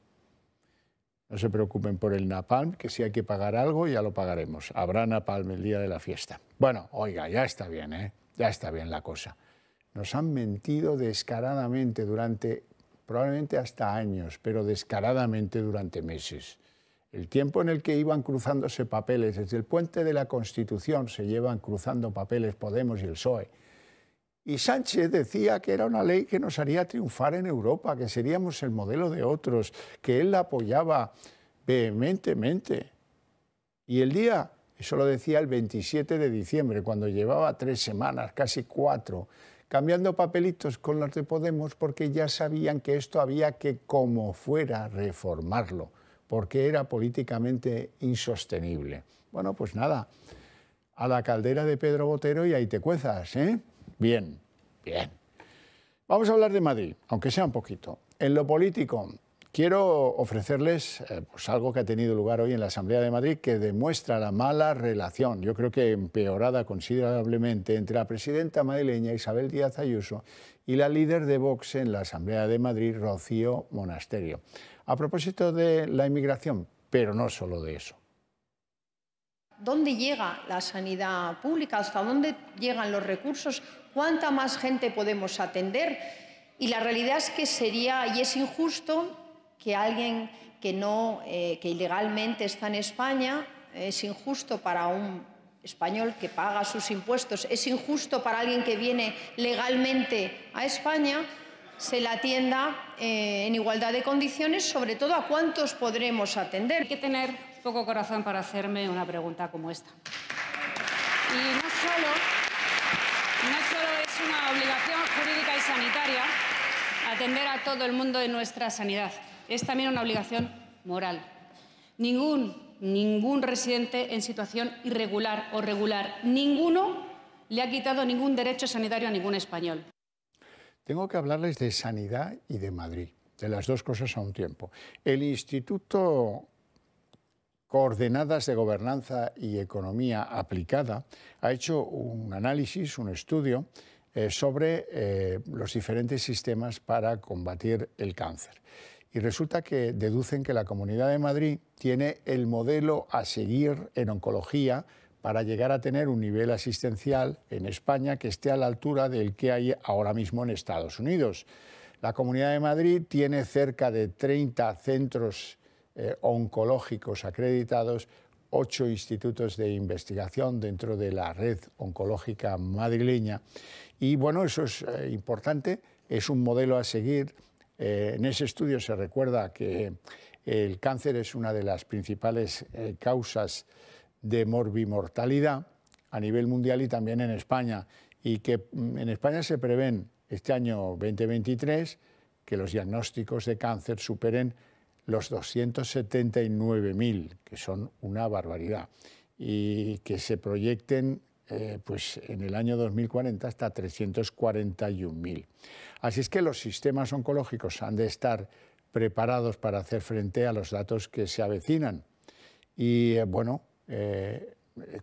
No se preocupen por el napalm, que si hay que pagar algo ya lo pagaremos. Habrá napalm el día de la fiesta. Bueno, oiga, ya está bien, ¿eh? Ya está bien la cosa. Nos han mentido descaradamente durante, probablemente hasta años, pero descaradamente durante meses. El tiempo en el que iban cruzándose papeles, desde el puente de la Constitución se llevan cruzando papeles Podemos y el PSOE. Y Sánchez decía que era una ley que nos haría triunfar en Europa, que seríamos el modelo de otros, que él la apoyaba vehementemente. Y el día, eso lo decía el 27 de diciembre, cuando llevaba tres semanas, casi cuatro, cambiando papelitos con los de Podemos porque ya sabían que esto había que, como fuera, reformarlo porque era políticamente insostenible. Bueno, pues nada, a la caldera de Pedro Botero y ahí te cuezas, ¿eh? Bien, bien. Vamos a hablar de Madrid, aunque sea un poquito. En lo político, quiero ofrecerles eh, pues algo que ha tenido lugar hoy en la Asamblea de Madrid que demuestra la mala relación, yo creo que empeorada considerablemente, entre la presidenta madrileña Isabel Díaz Ayuso y la líder de Vox en la Asamblea de Madrid, Rocío Monasterio a propósito de la inmigración, pero no solo de eso. ¿Dónde llega la sanidad pública? ¿Hasta dónde llegan los recursos? ¿Cuánta más gente podemos atender? Y la realidad es que sería y es injusto que alguien que no, eh, que ilegalmente está en España, es injusto para un español que paga sus impuestos, es injusto para alguien que viene legalmente a España, se la atienda eh, en igualdad de condiciones, sobre todo a cuántos podremos atender. Hay que tener poco corazón para hacerme una pregunta como esta. Y no solo, es una obligación jurídica y sanitaria atender a todo el mundo de nuestra sanidad, es también una obligación moral. Ningún, ningún residente en situación irregular o regular, ninguno le ha quitado ningún derecho sanitario a ningún español tengo que hablarles de sanidad y de Madrid, de las dos cosas a un tiempo. El Instituto Coordenadas de Gobernanza y Economía Aplicada ha hecho un análisis, un estudio eh, sobre eh, los diferentes sistemas para combatir el cáncer. Y resulta que deducen que la Comunidad de Madrid tiene el modelo a seguir en oncología para llegar a tener un nivel asistencial en España que esté a la altura del que hay ahora mismo en Estados Unidos. La Comunidad de Madrid tiene cerca de 30 centros eh, oncológicos acreditados, ocho institutos de investigación dentro de la red oncológica madrileña. Y bueno, eso es eh, importante, es un modelo a seguir. Eh, en ese estudio se recuerda que el cáncer es una de las principales causas de morbimortalidad a nivel mundial y también en España. Y que mm, en España se prevén este año 2023 que los diagnósticos de cáncer superen los 279.000, que son una barbaridad, y que se proyecten eh, pues en el año 2040 hasta 341.000. Así es que los sistemas oncológicos han de estar preparados para hacer frente a los datos que se avecinan. Y eh, bueno, eh,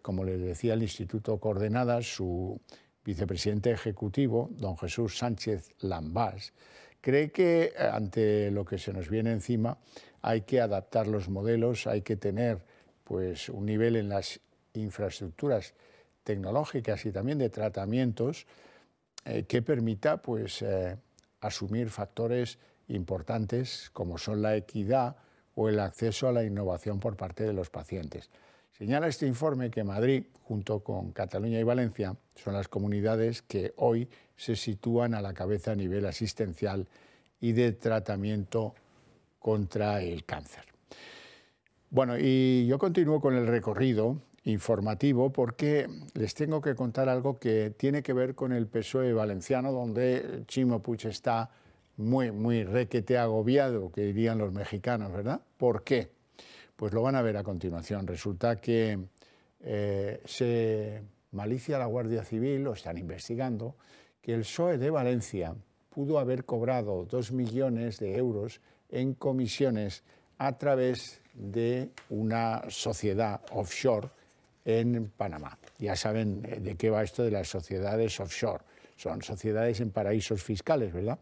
como les decía, el Instituto Coordenadas, su vicepresidente ejecutivo, don Jesús Sánchez Lambás, cree que eh, ante lo que se nos viene encima hay que adaptar los modelos, hay que tener pues, un nivel en las infraestructuras tecnológicas y también de tratamientos eh, que permita pues, asumir factores importantes como son la equidad o el acceso a la innovación por parte de los pacientes. Señala este informe que Madrid, junto con Cataluña y Valencia, son las comunidades que hoy se sitúan a la cabeza a nivel asistencial y de tratamiento contra el cáncer. Bueno, y yo continúo con el recorrido informativo porque les tengo que contar algo que tiene que ver con el PSOE valenciano, donde Chimo está muy, muy requete agobiado, que dirían los mexicanos, ¿verdad? ¿Por qué? Pues lo van a ver a continuación. Resulta que eh, se malicia la Guardia Civil, o están investigando, que el PSOE de Valencia pudo haber cobrado dos millones de euros en comisiones a través de una sociedad offshore en Panamá. Ya saben eh, de qué va esto de las sociedades offshore. Son sociedades en paraísos fiscales, ¿verdad?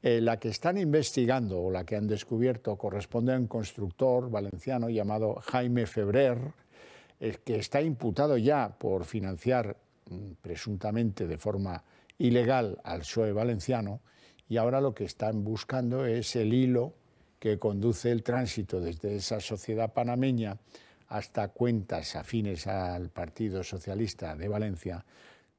Eh, la que están investigando o la que han descubierto corresponde a un constructor valenciano llamado Jaime Febrer, eh, que está imputado ya por financiar mm, presuntamente de forma ilegal al PSOE valenciano y ahora lo que están buscando es el hilo que conduce el tránsito desde esa sociedad panameña hasta cuentas afines al Partido Socialista de Valencia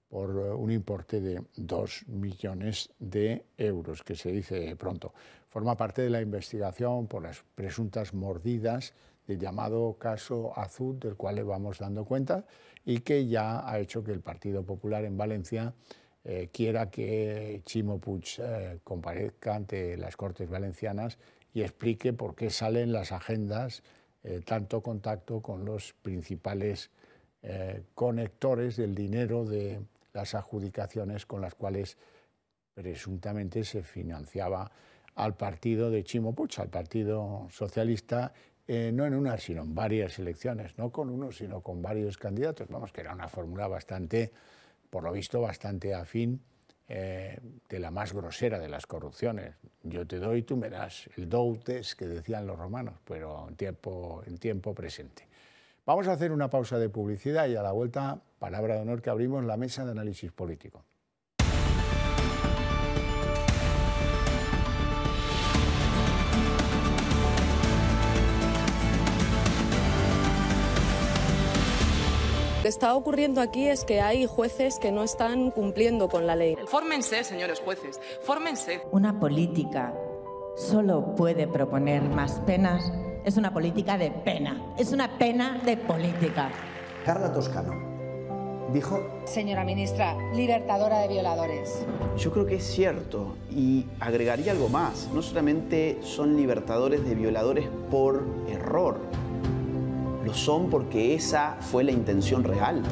por eh, un importe de 2 millones de euros, que se dice pronto. Forma parte de la investigación por las presuntas mordidas del llamado caso Azul, del cual le vamos dando cuenta, y que ya ha hecho que el Partido Popular en Valencia eh, quiera que Chimo Puig eh, comparezca ante las Cortes Valencianas y explique por qué salen las agendas tanto contacto con los principales conectores del dinero de las adjudicaciones con las cuales presuntamente se financiaba al partido de Chimo al partido socialista, eh, no en una, sino en varias elecciones, no con uno, sino con varios candidatos. Vamos, que era una fórmula bastante, por lo visto, bastante afín eh, de la más grosera de las corrupciones. Yo te doy, tú me das, el doutes que decían los romanos, pero en tiempo, en tiempo presente. Vamos a hacer una pausa de publicidad y a la vuelta, palabra de honor que abrimos la mesa de análisis político. Lo que está ocurriendo aquí es que hay jueces que no están cumpliendo con la ley. Fórmense, señores jueces, fórmense. Una política solo puede proponer más penas es una política de pena. Es una pena de política. Carla Toscano dijo... Señora ministra, libertadora de violadores. Yo creo que es cierto y agregaría algo más. No solamente son libertadores de violadores por error, lo son porque esa fue la intención real.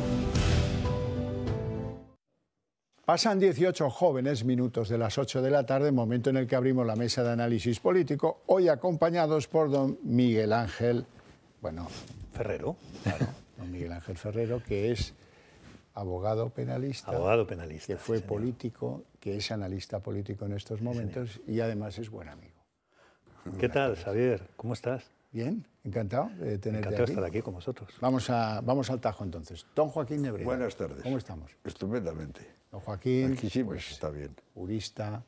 Pasan 18 jóvenes minutos de las 8 de la tarde, momento en el que abrimos la mesa de análisis político, hoy acompañados por don Miguel Ángel, bueno, Ferrero, don Miguel Ángel Ferrero, que es abogado penalista, abogado que fue político, que es analista político en estos momentos y además es buen amigo. ¿Qué tal, Javier? ¿Cómo estás? Bien, encantado de tenerte encantado aquí. estar aquí con vosotros. Vamos, a, vamos al tajo entonces. Don Joaquín Nebrera. Buenas tardes. ¿Cómo estamos? Estupendamente. Don Joaquín, pues, pues, está bien. jurista,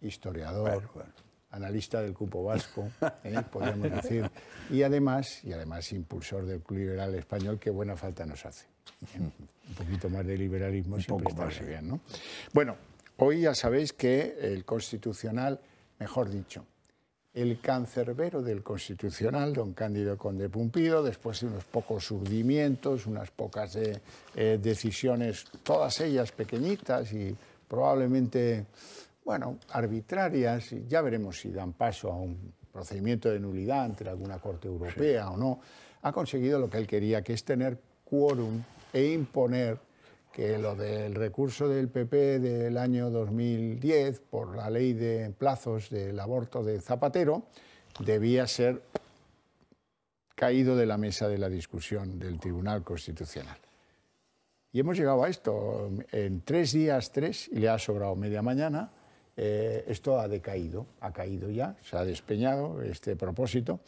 historiador, analista del cupo vasco, ¿eh? podríamos (laughs) decir, y además, y además impulsor del Liberal Español, que buena falta nos hace. (laughs) Un poquito más de liberalismo siempre está bien, ¿no? Bueno, hoy ya sabéis que el Constitucional, mejor dicho, el cancerbero del Constitucional, don Cándido Conde Pumpido, después de unos pocos surdimientos, unas pocas eh, eh, decisiones, todas ellas pequeñitas y probablemente, bueno, arbitrarias, ya veremos si dan paso a un procedimiento de nulidad ante alguna Corte Europea o no, ha conseguido lo que él quería, que es tener quórum e imponer que lo del recurso del PP del año 2010 por la ley de plazos del aborto de Zapatero debía ser caído de la mesa de la discusión del Tribunal Constitucional. Y hemos llegado a esto. En tres días, tres, y le ha sobrado media mañana, eh, esto ha decaído, ha caído ya, se ha despeñado este propósito.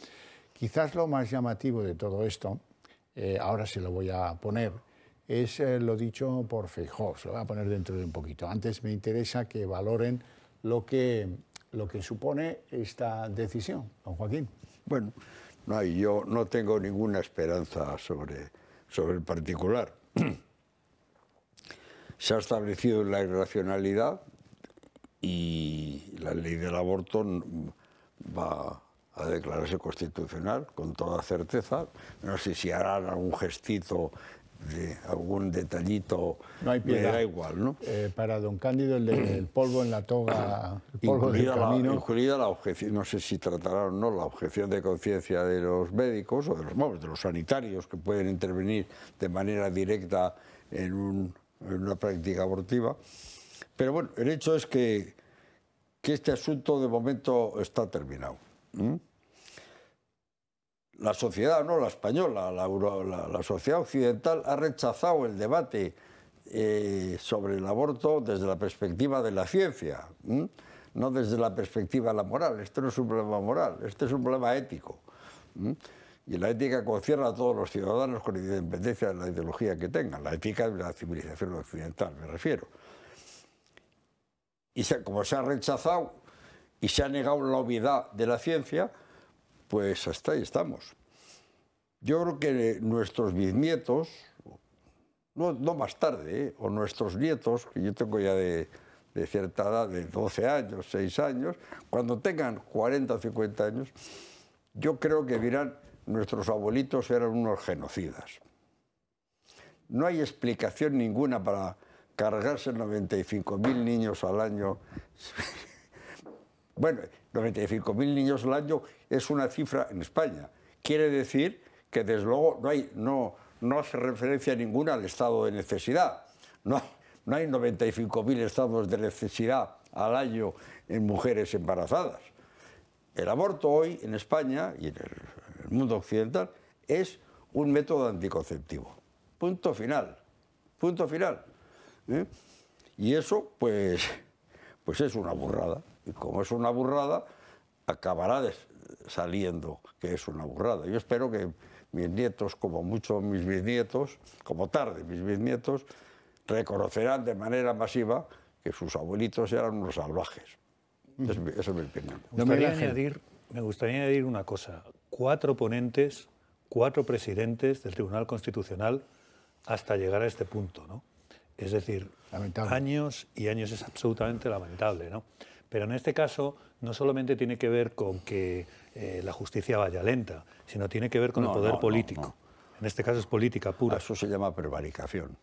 Quizás lo más llamativo de todo esto, eh, ahora se lo voy a poner, es eh, lo dicho por Feijóo, se lo voy a poner dentro de un poquito. Antes me interesa que valoren lo que, lo que supone esta decisión, don Joaquín. Bueno, no, yo no tengo ninguna esperanza sobre, sobre el particular. (clears throat) se ha establecido la irracionalidad y la ley del aborto va a declararse constitucional con toda certeza. No sé si harán algún gestito de algún detallito no hay da igual, ¿no? Eh, para don Cándido el, polvo en la toga, incluida no sé si tratará o no la objeción de conciencia de los médicos o de los de los sanitarios que pueden intervenir de manera directa en, una práctica abortiva. Pero bueno, el hecho es que, que este asunto de momento está terminado la sociedad, no la española, la, sociedad occidental ha rechazado el debate eh, sobre el aborto desde la perspectiva de la ciencia, no desde la perspectiva de la moral. Esto no es un problema moral, este es un problema ético. Y la ética concierne a todos los ciudadanos con independencia de la ideología que tengan, la ética de la civilización occidental, me refiero. Y como se ha rechazado y se ha negado la obviedad de la ciencia, pues hasta ahí estamos. Yo creo que nuestros bisnietos, no, más tarde, ¿eh? o nuestros nietos, que yo tengo ya de, de cierta edad, de 12 años, 6 años, cuando tengan 40 o 50 años, yo creo que dirán, nuestros abuelitos eran unos genocidas. No hay explicación ninguna para cargarse 95.000 niños al año. (laughs) bueno, 95.000 niños al año es una cifra en España. Quiere decir que desde luego no, hay, no, no hace referencia ninguna al estado de necesidad. No hay, no hay 95.000 estados de necesidad al año en mujeres embarazadas. El aborto hoy en España y en el mundo occidental es un método anticonceptivo. Punto final. Punto final. ¿eh? Y eso, pues, pues es una burrada. Y como es una burrada, acabará de, saliendo, que es una burrada. Yo espero que mis nietos, como mucho mis bisnietos, como tarde mis bisnietos, reconocerán de manera masiva que sus abuelitos eran unos salvajes. Eso es mi opinión. Me gustaría, añadir, me gustaría una cosa. Cuatro ponentes, cuatro presidentes del Tribunal Constitucional hasta llegar a este punto, ¿no? Es decir, años y años es absolutamente lamentable, ¿no? Pero en este caso no solamente tiene que ver con que eh, la justicia vaya lenta, sino tiene que ver con el poder político. en este caso es política pura. Ah, eso se llama prevaricación.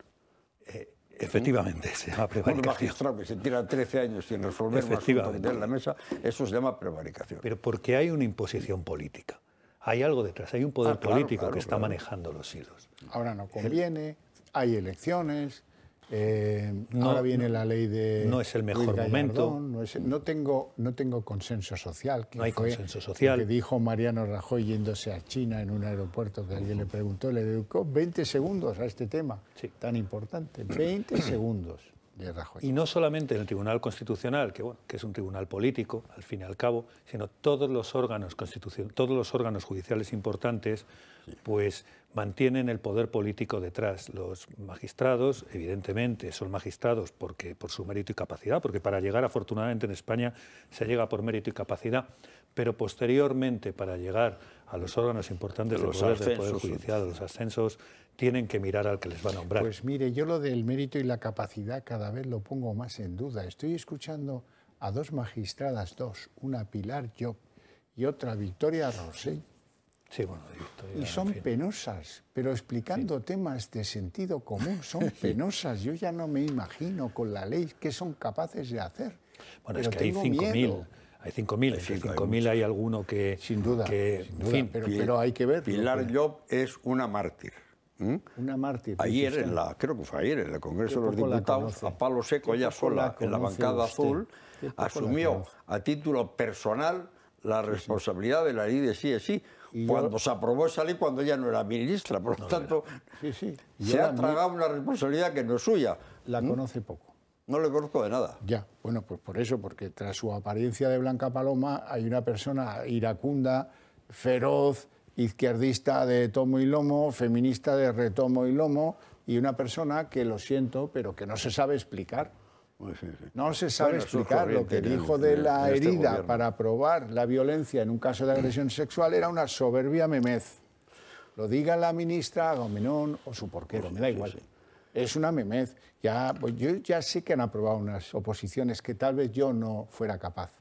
Eh, efectivamente, se llama (laughs) prevaricación. Un magistrado que se tira 13 años sin resolver efectivamente. un la mesa, eso se llama prevaricación. Pero porque hay una imposición política. Hay algo detrás, hay un poder ah, político que está manejando los hilos. Ahora no conviene, hay elecciones, eh, ahora viene la ley de. No es el mejor momento. No, tengo, no tengo consenso social. Que no hay consenso social. Lo que dijo Mariano Rajoy yéndose a China en un aeropuerto que alguien le preguntó, le dedicó 20 segundos a este tema tan importante. 20 segundos. Y no solamente en el Tribunal Constitucional, que, bueno, que es un tribunal político, al fin y al cabo, sino todos los órganos, todos los órganos judiciales importantes, pues mantienen el poder político detrás. Los magistrados, evidentemente, son magistrados porque, por su mérito y capacidad, porque para llegar, afortunadamente, en España se llega por mérito y capacidad, pero posteriormente, para llegar a los órganos importantes los del, poder, del poder Judicial, los ascensos, tienen que mirar al que les va a nombrar. Pues mire, yo lo del mérito y la capacidad cada vez lo pongo más en duda. Estoy escuchando a dos magistradas, dos, una Pilar Job y otra Victoria Rosell. Sí, bueno, Victoria, y son penosas, pero explicando temas de sentido común, son (laughs) penosas. Yo ya no me imagino con la ley qué son capaces de hacer. Bueno, es que hay 5.000 hay 5.000, Hay 5.000 hay, hay, alguno que... Sin duda, pero, hay que ver. Pilar Job es una mártir. Una mártir. Ayer, en la, creo que fue ayer, en el Congreso de los Diputados, a palo seco, ella sola, en la bancada azul, asumió a título personal la responsabilidad de la ley de sí es sí. cuando se aprobó esa ley, cuando ella no era ministra, por lo tanto, se ha tragado una responsabilidad que no es suya. La conoce poco. No le conozco de nada. Ya, bueno, pues por eso, porque tras su apariencia de Blanca Paloma hay una persona iracunda, feroz, izquierdista de tomo y lomo, feminista de retomo y lomo, y una persona que lo siento, pero que no se sabe explicar. No se sabe explicar lo que dijo de la este herida para probar la violencia en un caso de agresión sexual era una soberbia memez. Lo diga la ministra Gominón o su porquero, me da igual es una memez. Ya, pues yo ya sé que han aprobado unas oposiciones que tal vez yo no fuera capaz.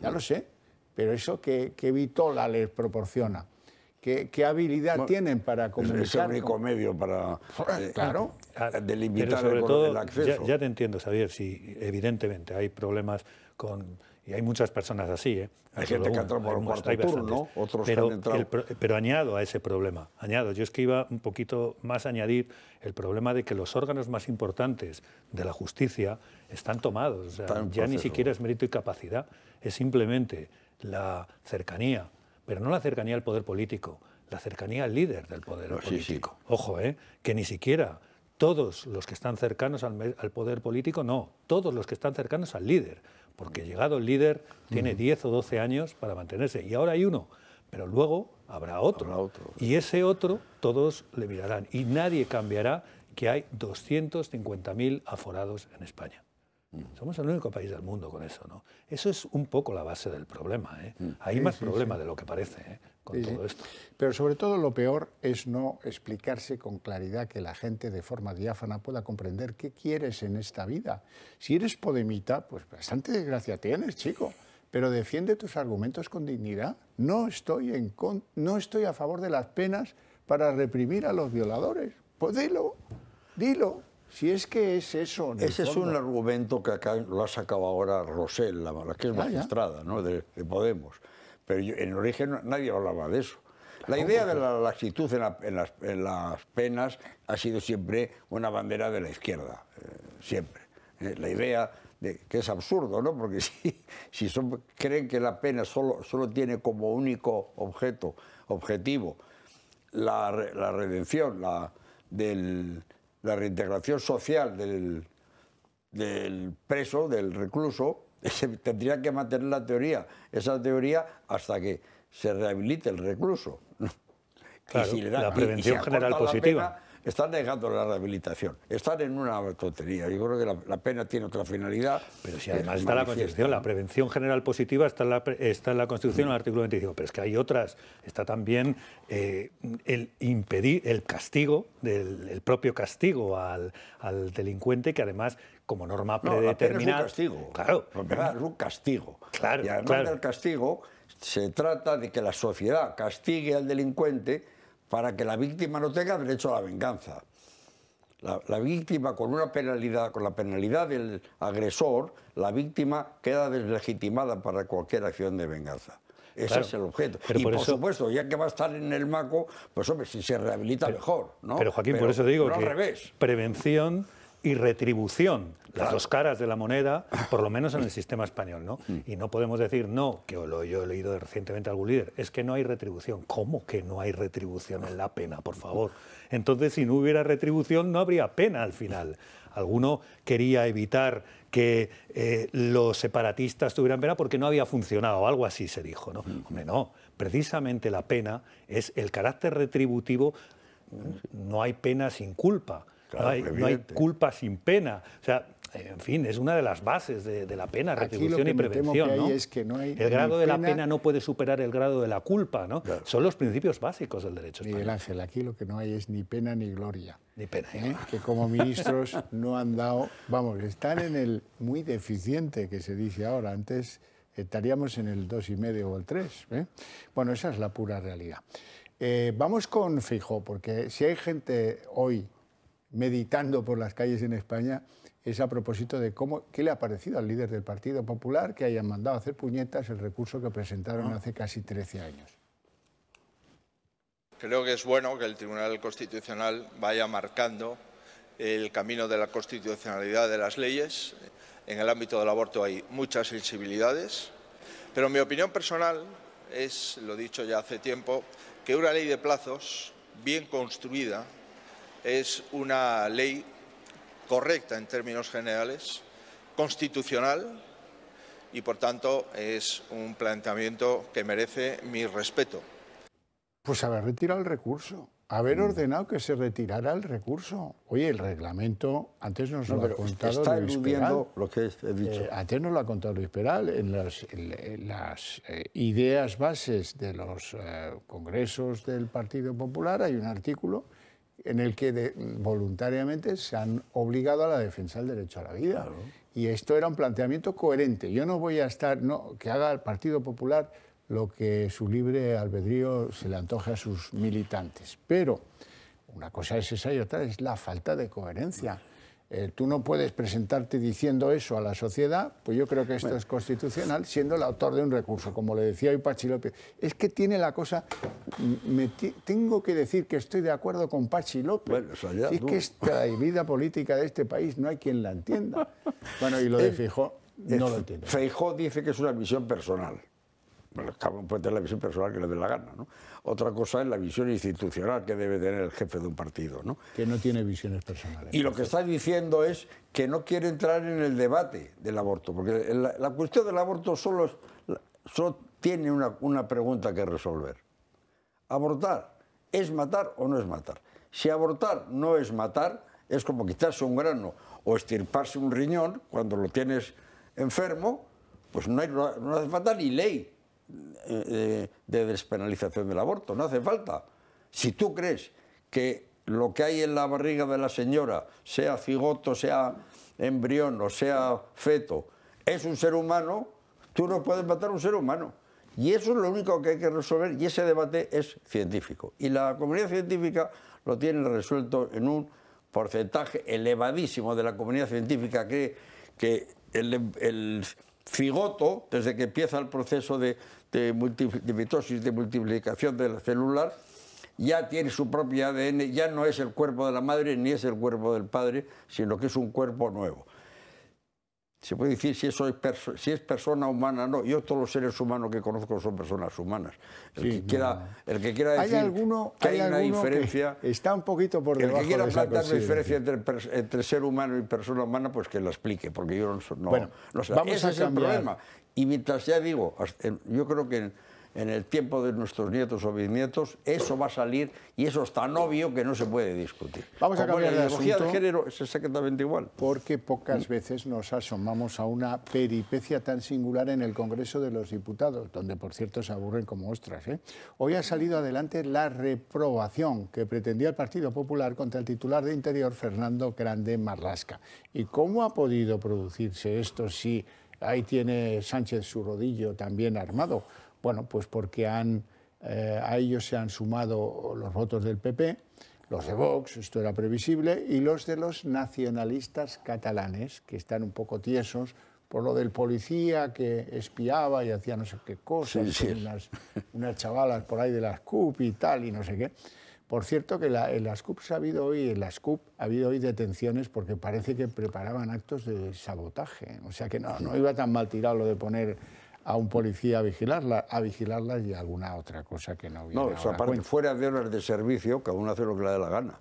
Ya lo sé, pero eso que, Vitola les proporciona. ¿Qué, habilidad tienen para Es el único medio para eh, claro. Ah, delimitar sobre el, todo, acceso. Ya, te entiendo, Xavier, si evidentemente hay problemas con y hay muchas personas así, ¿eh? Hay gente que por un cuarto turno, otros pero, añado a ese problema, añado. Yo es que iba un poquito más a añadir el problema de que los órganos más importantes de la justicia están tomados. ya ni siquiera es mérito y capacidad, es simplemente la cercanía, pero no la cercanía al poder político, la cercanía al líder del poder pues político. Ojo, ¿eh? Que ni siquiera todos los que están cercanos al, poder político, no, todos los que están cercanos al líder, porque llegado el líder tiene 10 o 12 años para mantenerse y ahora hay uno, pero luego habrá otro. Y ese otro todos le mirarán y nadie cambiará que hay 250.000 aforados en España. Somos el único país del mundo con eso, ¿no? Eso es un poco la base del problema. ¿eh? Hay más problema de lo que parece. ¿eh? con todo esto. Pero sobre todo lo peor es no explicarse con claridad que la gente de forma diáfana pueda comprender qué quieres en esta vida. Si eres podemita, pues bastante desgracia tienes, chico. Pero defiende tus argumentos con dignidad. No estoy, en no estoy a favor de las penas para reprimir a los violadores. Pues dilo, dilo. Si es que es eso. Ese es un argumento que acá lo ha sacado ahora Rosel, la, que es magistrada ¿no? de, de Podemos. Pero en origen nadie hablaba de eso. La idea de la laxitud en, las, penas ha sido siempre una bandera de la izquierda, eh, siempre. Eh, la idea de que es absurdo, ¿no? Porque (laughs) si, si creen que la pena solo, solo tiene como único objeto, objetivo, la, redención, la, reintegración social del, del preso, del recluso, (laughs) tendría que mantener la teoría, esa teoría, hasta que se rehabilite el recluso. (laughs) la prevención general positiva. están negando la rehabilitación, están en una tontería. Yo creo que la, pena tiene otra finalidad. Pero si además está la Constitución, la prevención general positiva está en la, está en la Constitución, en el mm. artículo 25, pero es que hay otras. Está también eh, el impedir, el castigo, el propio castigo al delincuente, que además como norma predeterminada. es un castigo. Claro. es un castigo. Claro, y además del castigo, se trata de que la sociedad castigue al delincuente para que la víctima no tenga derecho a la venganza. La, víctima con una penalidad, con la penalidad del agresor, la víctima queda deslegitimada para cualquier acción de venganza. Ese es el objeto. y por, supuesto, ya que va a estar en el maco, pues hombre, si se rehabilita mejor, ¿no? Pero Joaquín, por eso digo que al revés. prevención y retribución, las dos caras de la moneda, (laughs) por lo menos en el sistema español, ¿no? Mm. Y no podemos decir, no, que lo, yo he leído recientemente algún líder, es que no hay retribución. ¿Cómo que no hay retribución en la pena, por favor? Entonces, si no hubiera retribución, no habría pena al final. Alguno quería evitar que eh, los separatistas tuvieran pena porque no había funcionado, algo así se dijo, ¿no? Mm. Hombre, no, precisamente la pena es el carácter retributivo, no hay pena sin culpa no, hay, culpa sin pena. O sea, en fin, es una de las bases de, la pena, retribución y prevención. el grado de la pena no puede superar el grado de la culpa. ¿no? Son los principios básicos del derecho español. Miguel Ángel, aquí lo que no hay es ni pena ni gloria. Ni pena. ¿eh? Que como ministros no han dado, vamos, están en el muy deficiente que se dice ahora. Antes estaríamos en el dos y medio o el tres ¿eh? Bueno, esa es la pura realidad. Eh, vamos con Fijo, porque si hay gente hoy meditando por las calles en España es a propósito de cómo, qué le ha parecido al líder del Partido Popular que hayan mandado a hacer puñetas el recurso que presentaron ah. hace casi 13 años. Creo que es bueno que el Tribunal Constitucional vaya marcando el camino de la constitucionalidad de las leyes. En el ámbito del aborto hay muchas sensibilidades, pero mi opinión personal es, lo dicho ya hace tiempo, que una ley de plazos bien construida es una ley correcta en términos generales, constitucional y por tanto es un planteamiento que merece mi respeto. Pues haber retirado el recurso, haber mm. ordenado que se retirara el recurso. Oye, el reglamento, antes nos lo ha contado Luis Peral. lo que he eh, dicho. antes nos lo ha contado Luis Peral, en las, eh, ideas bases de los eh, congresos del Partido Popular hay un artículo en el que voluntariamente se han obligado a la defensa del derecho a la vida. Y esto era un planteamiento coherente. Yo no voy a estar, no, que haga el Partido Popular lo que su libre albedrío se le antoje a sus militantes. Pero una cosa es esa y otra es la falta de coherencia. Eh, tú no puedes presentarte diciendo eso a la sociedad, pues yo creo que esto es constitucional, siendo el autor de un recurso, como le decía hoy Pachi López. Es que tiene la cosa, tengo que decir que estoy de acuerdo con Pachi López. es que esta (laughs) vida política de este país no hay quien la entienda. (laughs) bueno, y lo de eh, Feijó no eh, lo entiende. Feijó dice que es una visión personal puede tener la visión personal que le dé la gana. ¿no? Otra cosa es la visión institucional que debe tener el jefe de un partido. Que no tiene visiones personales. Y lo que está diciendo es que no quiere entrar en el debate del aborto, porque la, cuestión del aborto solo, tiene una, pregunta que resolver. ¿Abortar es matar o no es matar? Si abortar no es matar, es como quitarse un grano o estirparse un riñón cuando lo tienes enfermo, pues no, hay, no hace falta ni ley eh, eh, de, despenalización del aborto, no hace falta. Si tú crees que lo que hay en la barriga de la señora, sea cigoto, sea embrión o sea feto, es un ser humano, tú no puedes matar un ser humano. Y eso es lo único que hay que resolver y ese debate es científico. Y la comunidad científica lo tiene resuelto en un porcentaje elevadísimo de la comunidad científica que, que el figoto, desde que empieza el proceso de, mitosis, de multiplicación de la celular, ya tiene su propio ADN, ya no es el cuerpo de la madre ni es el cuerpo del padre, sino que es un cuerpo nuevo se puede decir si, eso es si es persona humana no. Yo todos los seres humanos que conozco son personas humanas. El, que, quiera, el que quiera decir alguno, que hay, una diferencia... Está un poquito por debajo El que quiera plantear la diferencia entre, ser humano y persona humana, pues que la explique, porque yo no... bueno, sé. Vamos Ese a es el problema. Y mientras ya digo, yo creo que en el tiempo de nuestros nietos o bisnietos, eso va a salir y eso es tan obvio que no se puede discutir. Vamos a cambiar la ideología de género es exactamente igual. Porque pocas veces nos asomamos a una peripecia tan singular en el Congreso de los Diputados, donde por cierto se aburren como ostras. ¿eh? Hoy ha salido adelante la reprobación que pretendía el Partido Popular contra el titular de Interior, Fernando Grande Marlasca. ¿Y cómo ha podido producirse esto si ahí tiene Sánchez su rodillo también armado? Bueno, pues porque eh, a ellos se han sumado los votos del PP, los de Vox, esto era previsible, y los de los nacionalistas catalanes, que están un poco tiesos por lo del policía que espiaba y hacía no sé qué cosas, Unas, chavalas por ahí de las CUP y tal, y no sé qué. Por cierto que en las CUP ha habido hoy, ha habido detenciones porque parece que preparaban actos de sabotaje. O sea que no, no iba tan mal tirado lo de poner a un policía a vigilarla, a y alguna otra cosa que no viene No, eso aparte, fuera de horas de servicio, cada uno hace lo que le dé la gana.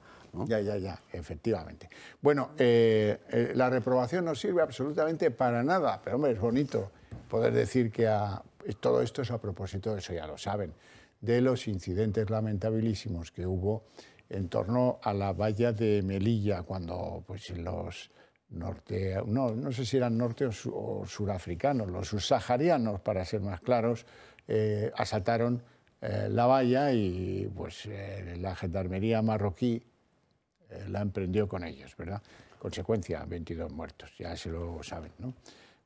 Ya, ya, ya, efectivamente. Bueno, eh, eh, la reprobación no sirve absolutamente para nada, pero hombre, es bonito poder decir que todo esto es a propósito, de eso ya lo saben, de los incidentes lamentabilísimos que hubo en torno a la valla de Melilla, cuando pues, los norte, no, no sé si eran norte o, surafricanos, los subsaharianos, para ser más claros, eh, asaltaron eh, la valla y pues eh, la gendarmería marroquí la emprendió con ellos, ¿verdad? Consecuencia, 22 muertos, ya se lo saben,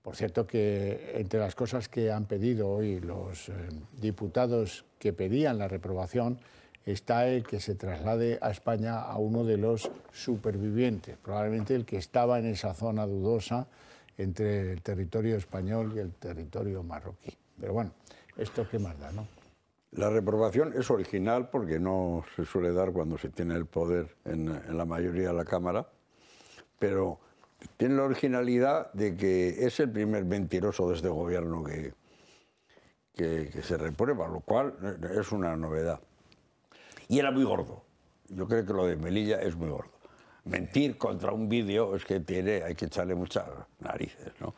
Por cierto que entre las cosas que han pedido hoy los diputados que pedían la reprobación está el que se traslade a España a uno de los supervivientes, probablemente el que estaba en esa zona dudosa entre el territorio español y el territorio marroquí. Pero bueno, esto qué más da, ¿no? La reprobación es original porque no se suele dar cuando se tiene el poder en, la mayoría de la Cámara, pero tiene la originalidad de que es el primer mentiroso de este gobierno que, que se reprueba, lo cual es una novedad y era muy gordo. Yo creo que lo de Melilla es muy gordo. Mentir contra un vídeo es que tiene, hay que echarle muchas narices, ¿no?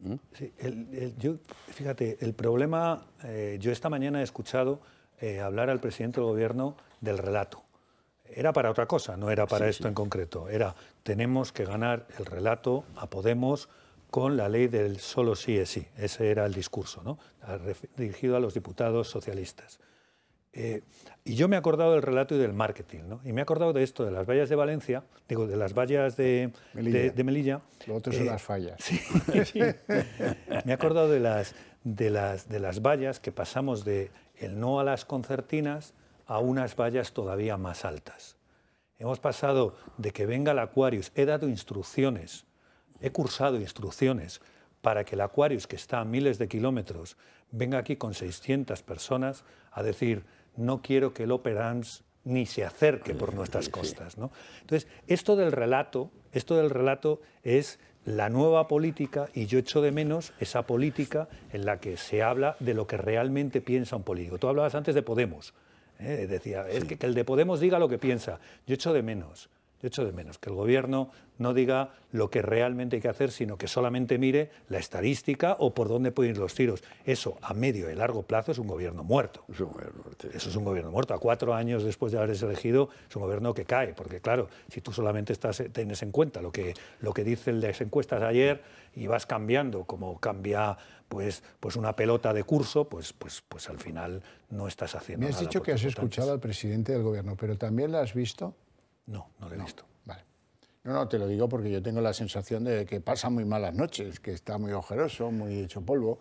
¿Mm? yo, fíjate, el problema, eh, yo esta mañana he escuchado eh, hablar al presidente del gobierno del relato. Era para otra cosa, no era para esto en concreto. Era, tenemos que ganar el relato a Podemos con la ley del solo sí es sí. Ese era el discurso, ¿no? dirigido a los diputados socialistas. Eh, y yo me he acordado del relato y del marketing, ¿no? Y me he acordado de esto, de las vallas de Valencia, digo, de las vallas de Melilla. Lo otro son eh, las fallas. (laughs) Sí, me he acordado de las, de, las, de las vallas que pasamos de el no a las concertinas a unas vallas todavía más altas. Hemos pasado de que venga el Aquarius, he dado instrucciones, he cursado instrucciones para que el Aquarius, que está a miles de kilómetros, venga aquí con 600 personas a decir, no quiero que el operans ni se acerque por nuestras costas. ¿no? Entonces, esto del relato, esto del relato es la nueva política y yo echo de menos esa política en la que se habla de lo que realmente piensa un político. Tú hablabas antes de Podemos, ¿eh? decía, es que el de Podemos diga lo que piensa, yo echo de menos hecho, de menos que el gobierno no diga lo que realmente hay que hacer, sino que solamente mire la estadística o por dónde pueden ir los tiros. Eso a medio y largo plazo es un gobierno muerto. Eso es un gobierno muerto. A cuatro años después de haberse elegido, es un gobierno que cae, porque claro, si tú solamente estás, tienes en cuenta lo que, lo que dicen las encuestas ayer y vas cambiando, como cambia pues, pues una pelota de curso, pues, pues, pues al final no estás haciendo nada. Me has dicho que has escuchado al presidente del gobierno, pero también la has visto no, no lo he visto. Vale. No, no, te lo digo porque yo tengo la sensación de que pasa muy malas noches, que está muy ojeroso, muy hecho polvo.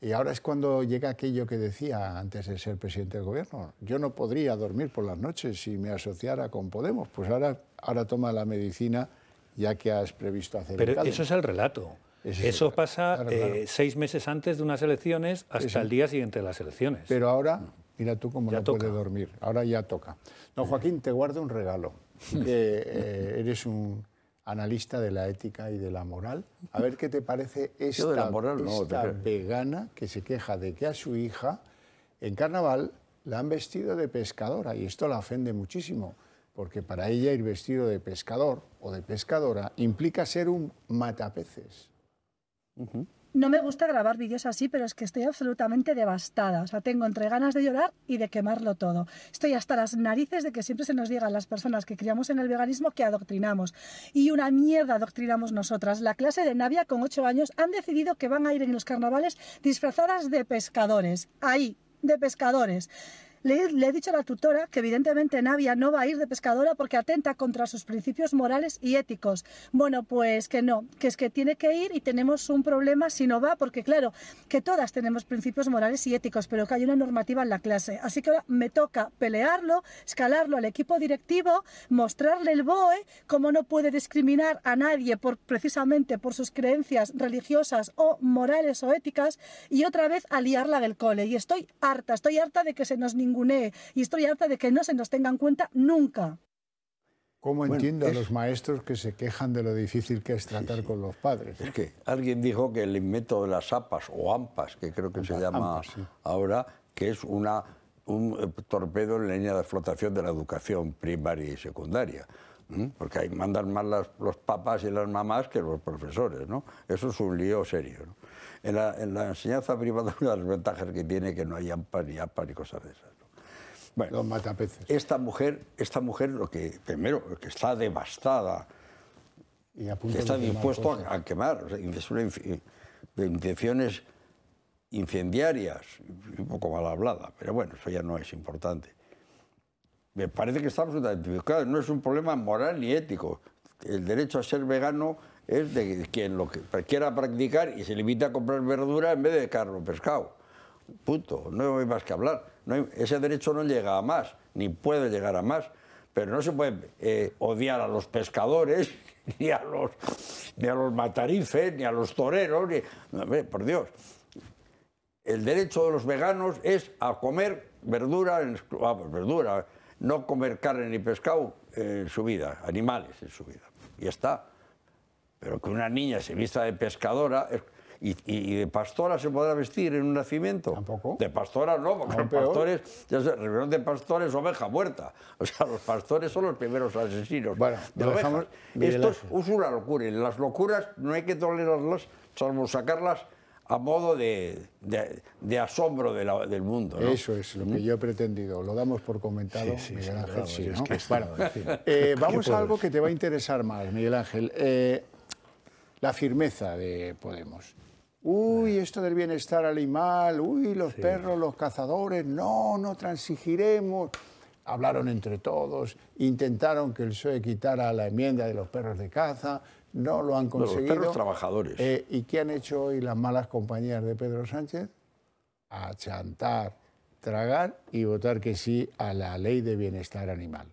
Y ahora es cuando llega aquello que decía antes de ser presidente del gobierno. Yo no podría dormir por las noches si me asociara con Podemos. Pues ahora, ahora toma la medicina ya que has previsto hacer. Pero eso es el relato. Eso, pasa eh, seis meses antes de unas elecciones hasta el día siguiente de las elecciones. Pero ahora mm. Mira tú cómo no puede dormir. Ahora ya toca. No, Joaquín, te guardo un regalo. (laughs) Eh, eres un analista de la ética y de la moral. A ver qué te parece (laughs) esta, la moral, esta vegana que se queja de que a su hija en carnaval la han vestido de pescadora y esto la ofende muchísimo, porque para ella ir vestido de pescador o de pescadora implica ser un matapeces no me gusta grabar vídeos así, pero es que estoy absolutamente devastada. O sea, tengo entre ganas de llorar y de quemarlo todo. Estoy hasta las narices de que siempre se nos digan las personas que criamos en el veganismo que adoctrinamos. Y una mierda adoctrinamos nosotras. La clase de Navia con ocho años han decidido que van a ir en los carnavales disfrazadas de pescadores. Ahí, de pescadores. Le, he dicho a la tutora que evidentemente Navia no va a ir de pescadora porque atenta contra sus principios morales y éticos. Bueno, pues que no, que es que tiene que ir y tenemos un problema si no va, porque claro, que todas tenemos principios morales y éticos, pero que hay una normativa en la clase. Así que ahora me toca pelearlo, escalarlo al equipo directivo, mostrarle el BOE cómo no puede discriminar a nadie precisamente por sus creencias religiosas o morales o éticas y otra vez aliarla del cole. Y estoy harta, estoy harta de que se nos y estoy harta de que no se nos tenga en cuenta nunca. ¿Cómo entiendo a los maestros que se quejan de lo difícil que es tratar con los padres? Es que alguien dijo que el invento de las APAS o AMPAS, que creo que se llama ahora, que es una, un eh, torpedo en la línea de flotación de la educación primaria y secundaria. Porque ahí mandan más los papás y las mamás que los profesores, ¿no? Eso es un lío serio. En, la, enseñanza privada una de las ventajas que tiene es que no hay AMPA ni APA ni cosas de esas. Bueno, Esta mujer, esta mujer lo que, primero, que está devastada, y está dispuesto a, quemar, o intenciones incendiarias, un poco mal hablada, pero bueno, eso ya no es importante. Me parece que está absolutamente claro, no es un problema moral ni ético. El derecho a ser vegano es de quien lo que quiera practicar y se limita a comprar verdura en vez de carne o pescado. Punto, no hay más que hablar ese derecho no llega a más, ni puede llegar a más. Pero no se puede eh, odiar a los pescadores, (laughs) ni a los, ni a los matarifes, ni a los toreros. Ni, por Dios. El derecho de los veganos es a comer verdura, vamos, ah, pues verdura, no comer carne ni pescado en su vida, animales en su vida. Y está. Pero que una niña se vista de pescadora es ¿Y, de pastora se podrá vestir en un nacimiento? Tampoco. De pastora no, porque los pastores, ya sé, de pastores, oveja muerta. (laughs) O sea, los pastores son los primeros asesinos bueno, de Esto es, una locura. las locuras no hay que tolerarlas, salvo sacarlas a modo de, asombro del mundo. Eso es lo que ¿Mm? yo he pretendido. Lo damos por comentado, Miguel Ángel. bueno, (laughs) eh, vamos a algo que te va a interesar más, Miguel Ángel. Eh, la firmeza de Podemos. Uy, esto del bienestar animal, uy, los perros, los cazadores, no, no transigiremos. Hablaron entre todos, intentaron que el PSOE quitara la enmienda de los perros de caza, no lo han conseguido. los perros trabajadores. Eh, ¿Y qué han hecho hoy las malas compañías de Pedro Sánchez? A chantar, tragar y votar que sí a la ley de bienestar animal.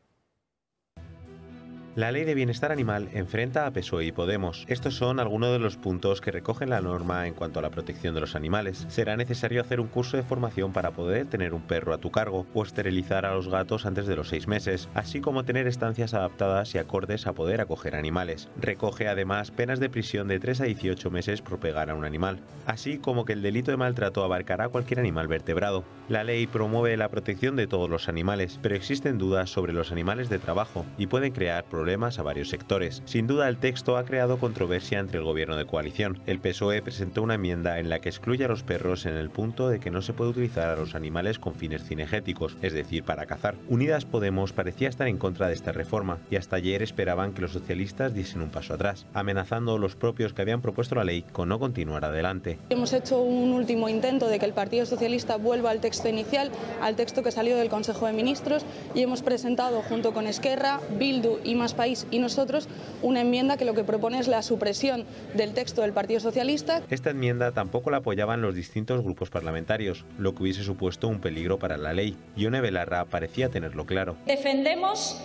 La ley de bienestar animal enfrenta a PSOE y Podemos. Estos son algunos de los puntos que recogen la norma en cuanto a la protección de los animales. Será necesario hacer un curso de formación para poder tener un perro a tu cargo o esterilizar a los gatos antes de los seis meses, así como tener estancias adaptadas y acordes a poder acoger animales. Recoge además penas de prisión de 3 a 18 meses por pegar a un animal, así como que el delito de maltrato abarcará a cualquier animal vertebrado. La ley promueve la protección de todos los animales, pero existen dudas sobre los animales de trabajo y pueden crear problemas a varios sectores. Sin duda, el texto ha creado controversia entre el gobierno de coalición. El PSOE presentó una enmienda en la que excluye a los perros en el punto de que no se puede utilizar a los animales con fines cinegéticos, es decir, para cazar. Unidas Podemos parecía estar en contra de esta reforma y hasta ayer esperaban que los socialistas diesen un paso atrás, amenazando los propios que habían propuesto la ley con no continuar adelante. Hemos hecho un último intento de que el Partido Socialista vuelva al texto inicial, al texto que salió del Consejo de Ministros y hemos presentado junto con Esquerra, Bildu y más País y nosotros una enmienda que lo que propone es la supresión del texto del Partido Socialista. Esta enmienda tampoco la apoyaban los distintos grupos parlamentarios, lo que hubiese supuesto un peligro para la ley. Yone Belarra parecía tenerlo claro. Defendemos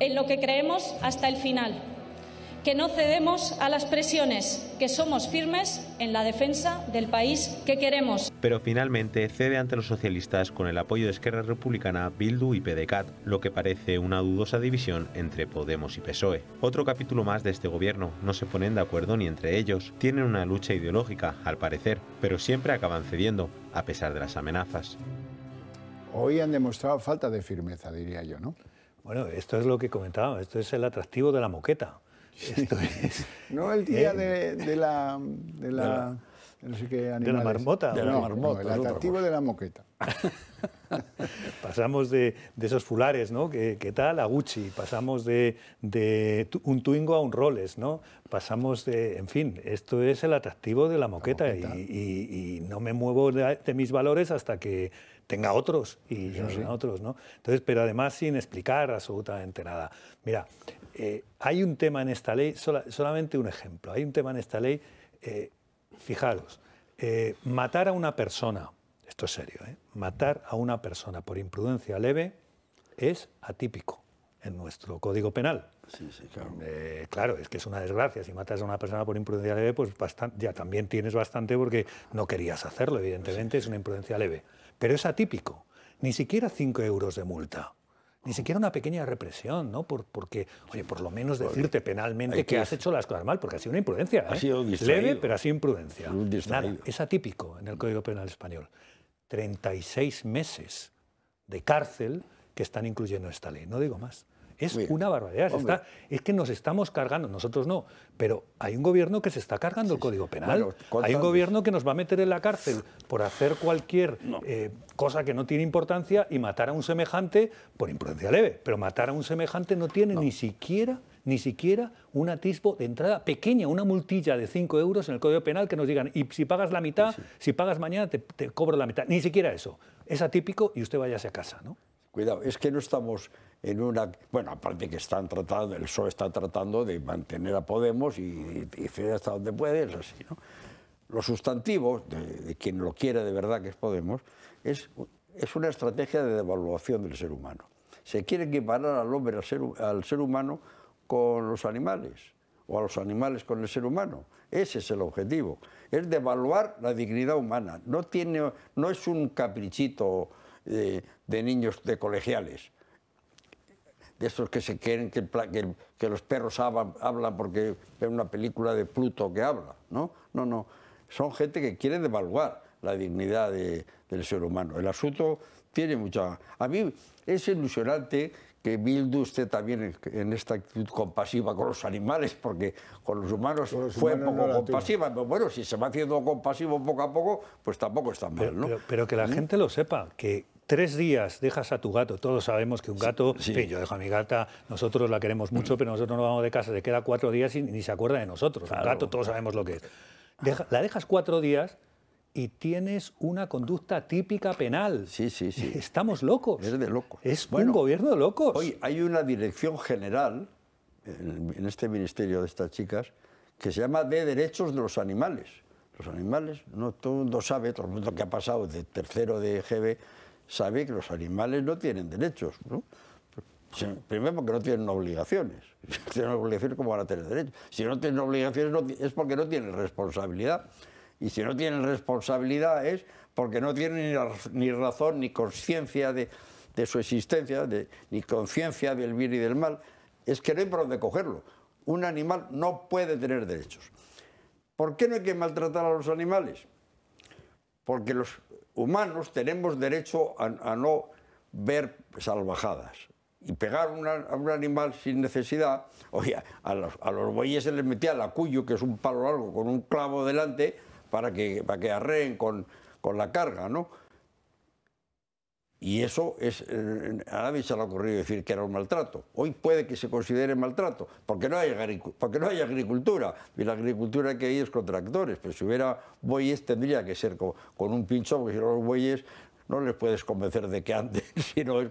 en lo que creemos hasta el final que no cedemos a las presiones, que somos firmes en la defensa del país que queremos. Pero finalmente cede ante los socialistas con el apoyo de Esquerra Republicana, Bildu y PDCAT, lo que parece una dudosa división entre Podemos y PSOE. Otro capítulo más de este gobierno, no se ponen de acuerdo ni entre ellos, tienen una lucha ideológica, al parecer, pero siempre acaban cediendo, a pesar de las amenazas. Hoy han demostrado falta de firmeza, diría yo, ¿no? Bueno, esto es lo que comentaba, esto es el atractivo de la moqueta. Esto (laughs) es. No el día eh, de, la, de la. no de marmota. De marmota. el atractivo de la moqueta. (laughs) pasamos de, esos fulares, ¿no? ¿Qué, tal? A Gucci. Pasamos de, un Twingo a un Rolls, ¿no? Pasamos de... En fin, esto es el atractivo de la moqueta, Y, no me muevo de, mis valores hasta que tenga otros y no otros, ¿no? Entonces, pero además sin explicar absolutamente nada. Mira, eh, hay un tema en esta ley, solamente un ejemplo, hay un tema en esta ley, eh, fijaros, eh, matar a una persona, esto es serio, matar a una persona por imprudencia leve es atípico en nuestro Código Penal. Sí, sí, claro. claro, es que es una desgracia. Si matas a una persona por imprudencia leve, pues ya también tienes bastante porque no querías hacerlo, evidentemente, es una imprudencia leve. Pero es atípico. Ni siquiera 5 euros de multa ni siquiera una pequeña represión, ¿no? porque, oye, por lo menos decirte penalmente que, has hecho las cosas mal, porque ha sido una imprudencia. Ha ¿eh? sido distraído. Leve, pero ha sido imprudencia. es atípico en el Código Penal Español. 36 meses de cárcel que están incluyendo esta ley. No digo más. Es una barbaridad. es que nos estamos cargando, nosotros no, pero hay un gobierno que se está cargando el Código Penal. hay un gobierno que nos va a meter en la cárcel por hacer cualquier eh, cosa que no tiene importancia y matar a un semejante por imprudencia leve. Pero matar a un semejante no tiene ni siquiera ni siquiera un atisbo de entrada pequeña, una multilla de 5 euros en el Código Penal que nos digan, y si pagas la mitad, si pagas mañana te, cobro la mitad. Ni siquiera eso. Es atípico y usted váyase a casa. ¿no? Cuidado, es que no estamos una... Bueno, aparte que están tratando, el PSOE está tratando de mantener a Podemos y, y, hasta donde puede, es así, ¿no? Los sustantivos, de, quien lo quiere de verdad que es Podemos, es, es una estrategia de devaluación del ser humano. Se quiere equiparar al hombre, al ser, humano, con los animales, o a los animales con el ser humano. Ese es el objetivo, es devaluar la dignidad humana. No, tiene, no es un caprichito eh, de niños de colegiales, de estos que se quieren que, los perros hablan, porque ven una película de Pluto que habla, ¿no? No, no. Son gente que quiere devaluar la dignidad del ser humano. El asunto tiene mucha... A mí es ilusionante que Bildu usted también en, esta actitud compasiva con los animales, porque con los humanos fue poco compasiva. Pero bueno, si se va haciendo compasivo poco a poco, pues tampoco está mal. ¿no? Pero, que la ¿Mm? gente lo sepa, que, tres días dejas a tu gato. Todos sabemos que un gato, yo dejo a mi gata, nosotros la queremos mucho, mm. pero nosotros no vamos de casa, se queda cuatro días y ni se acuerda de nosotros. Claro. Un gato, todos sabemos lo que es. la dejas cuatro días y tienes una conducta típica penal. Sí, sí, sí. (laughs) Estamos locos. Es de locos. Es un gobierno de locos. Hoy hay una dirección general en, este ministerio de estas chicas que se llama de derechos de los animales. Los animales, no todo el mundo sabe, todo el mundo que ha pasado de tercero de GB sabe que los animales no tienen derechos, Primero porque no tienen obligaciones. (laughs) tienen obligaciones, ¿cómo van a tener derechos? Si no tienen obligaciones es porque no tienen responsabilidad. Y si no tienen responsabilidad es porque no tienen ni razón ni conciencia de, su existencia, ni conciencia del bien y del mal. Es que no hay por dónde cogerlo. Un animal no puede tener derechos. ¿Por qué no hay que maltratar a los animales? Porque los humanos tenemos derecho a, no ver salvajadas. Y pegar a un animal sin necesidad, oye, a los, a los bueyes se les metía la cuyo, que es un palo largo, con un clavo delante, para que, que arreen con, con la carga, ¿no? Y eso es, eh, a nadie se le ha ocurrido decir que era un maltrato. Hoy puede que se considere maltrato, porque no hay, porque no agricultura. Y la agricultura que hay es con tractores, pero si hubiera bueyes tendría que ser con, un pincho, porque si no los bueyes no les puedes convencer de que anden, (laughs) sino es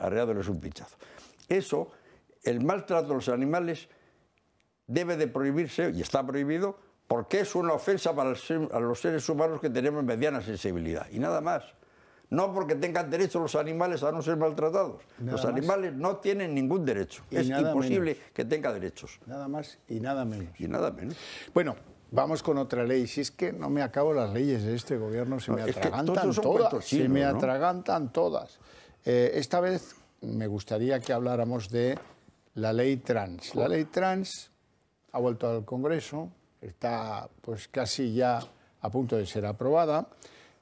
arreándoles un pinchazo. Eso, el maltrato a los animales debe de prohibirse, y está prohibido, porque es una ofensa para los seres humanos que tenemos mediana sensibilidad, y nada más. No porque tengan derecho los animales a no ser maltratados. los animales no tienen ningún derecho. es imposible que tenga derechos. Nada más y nada menos. Y nada menos. Bueno, Vamos con otra ley. Si es que no me acabo las leyes de este gobierno, se me atragantan todas. se eh, me atragantan todas. esta vez me gustaría que habláramos de la ley trans. La ley trans ha vuelto al Congreso, está pues casi ya a punto de ser aprobada.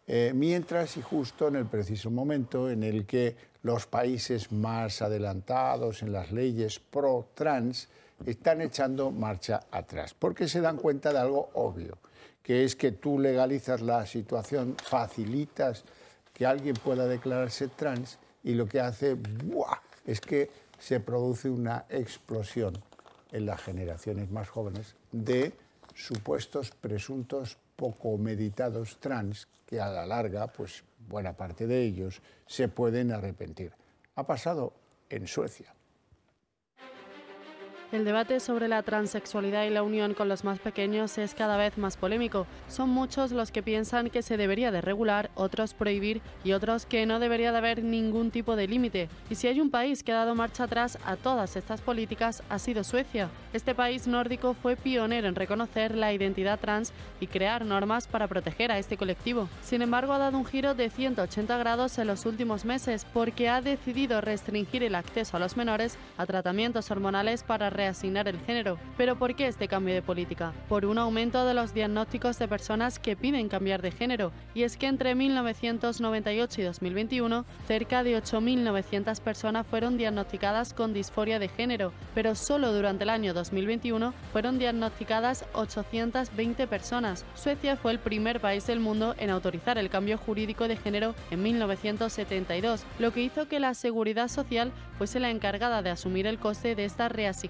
Eh, mientras y justo en el preciso momento en el que los países más adelantados en las leyes pro-trans están echando marcha atrás, porque se dan cuenta de algo obvio, que es que tú legalizas la situación, facilitas que alguien pueda declararse trans y lo que hace es que se produce una explosión en las generaciones más jóvenes de supuestos presuntos poco meditados trans que a la larga, pues buena parte de ellos se pueden arrepentir. Ha pasado en Suecia. El debate sobre la transexualidad y la unión con los más pequeños es cada vez más polémico. Son muchos los que piensan que se debería de regular, otros prohibir y otros que no debería de haber ningún tipo de límite. Y si hay un país que ha dado marcha atrás a todas estas políticas ha sido Suecia. Este país nórdico fue pionero en reconocer la identidad trans y crear normas para proteger a este colectivo. Sin embargo, ha dado un giro de 180 grados en los últimos meses porque ha decidido restringir el acceso a los menores a tratamientos hormonales para asignar el género. ¿Pero por qué este cambio de política? Por un aumento de los diagnósticos de personas que piden cambiar de género, y es que entre 1998 y 2021, cerca de 8.900 personas fueron diagnosticadas con disforia de género, pero solo durante el año 2021 fueron diagnosticadas 820 personas. Suecia fue el primer país del mundo en autorizar el cambio jurídico de género en 1972, lo que hizo que la Seguridad Social fuese la encargada de asumir el coste de esta reasignación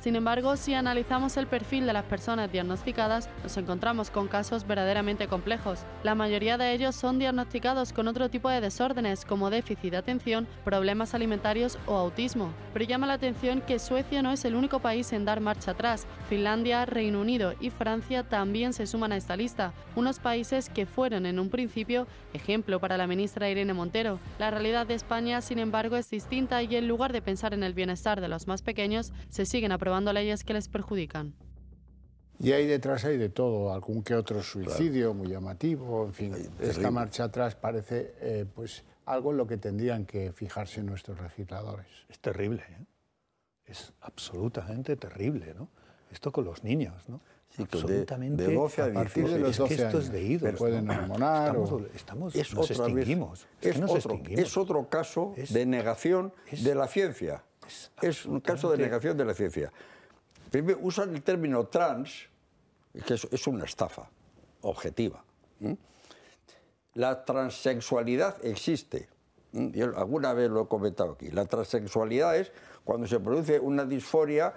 sin embargo, si analizamos el perfil de las personas diagnosticadas, nos encontramos con casos verdaderamente complejos. La mayoría de ellos son diagnosticados con otro tipo de desórdenes como déficit de atención, problemas alimentarios o autismo. Pero llama la atención que Suecia no es el único país en dar marcha atrás. Finlandia, Reino Unido y Francia también se suman a esta lista, unos países que fueron en un principio ejemplo para la ministra Irene Montero. La realidad de España, sin embargo, es distinta y en lugar de pensar en el bienestar de los más pequeños, se siguen aprobando leyes que les perjudican. Y ahí detrás hay de todo, algún que otro suicidio muy llamativo, en fin, esta marcha atrás parece eh, pues algo en lo que tendrían que fijarse nuestros legisladores. Es terrible, ¿eh? es absolutamente terrible, ¿no? Esto con los niños, ¿no? absolutamente. De, de a, partir de los 12 es que esto es de pueden hormonar. Estamos, es nos, extinguimos. es, otro, caso de negación de la ciencia. Es, un caso de negación de la ciencia. usan el término trans, que es, una estafa objetiva. La transexualidad existe. Yo alguna vez lo he comentado aquí. La transexualidad es cuando se produce una disforia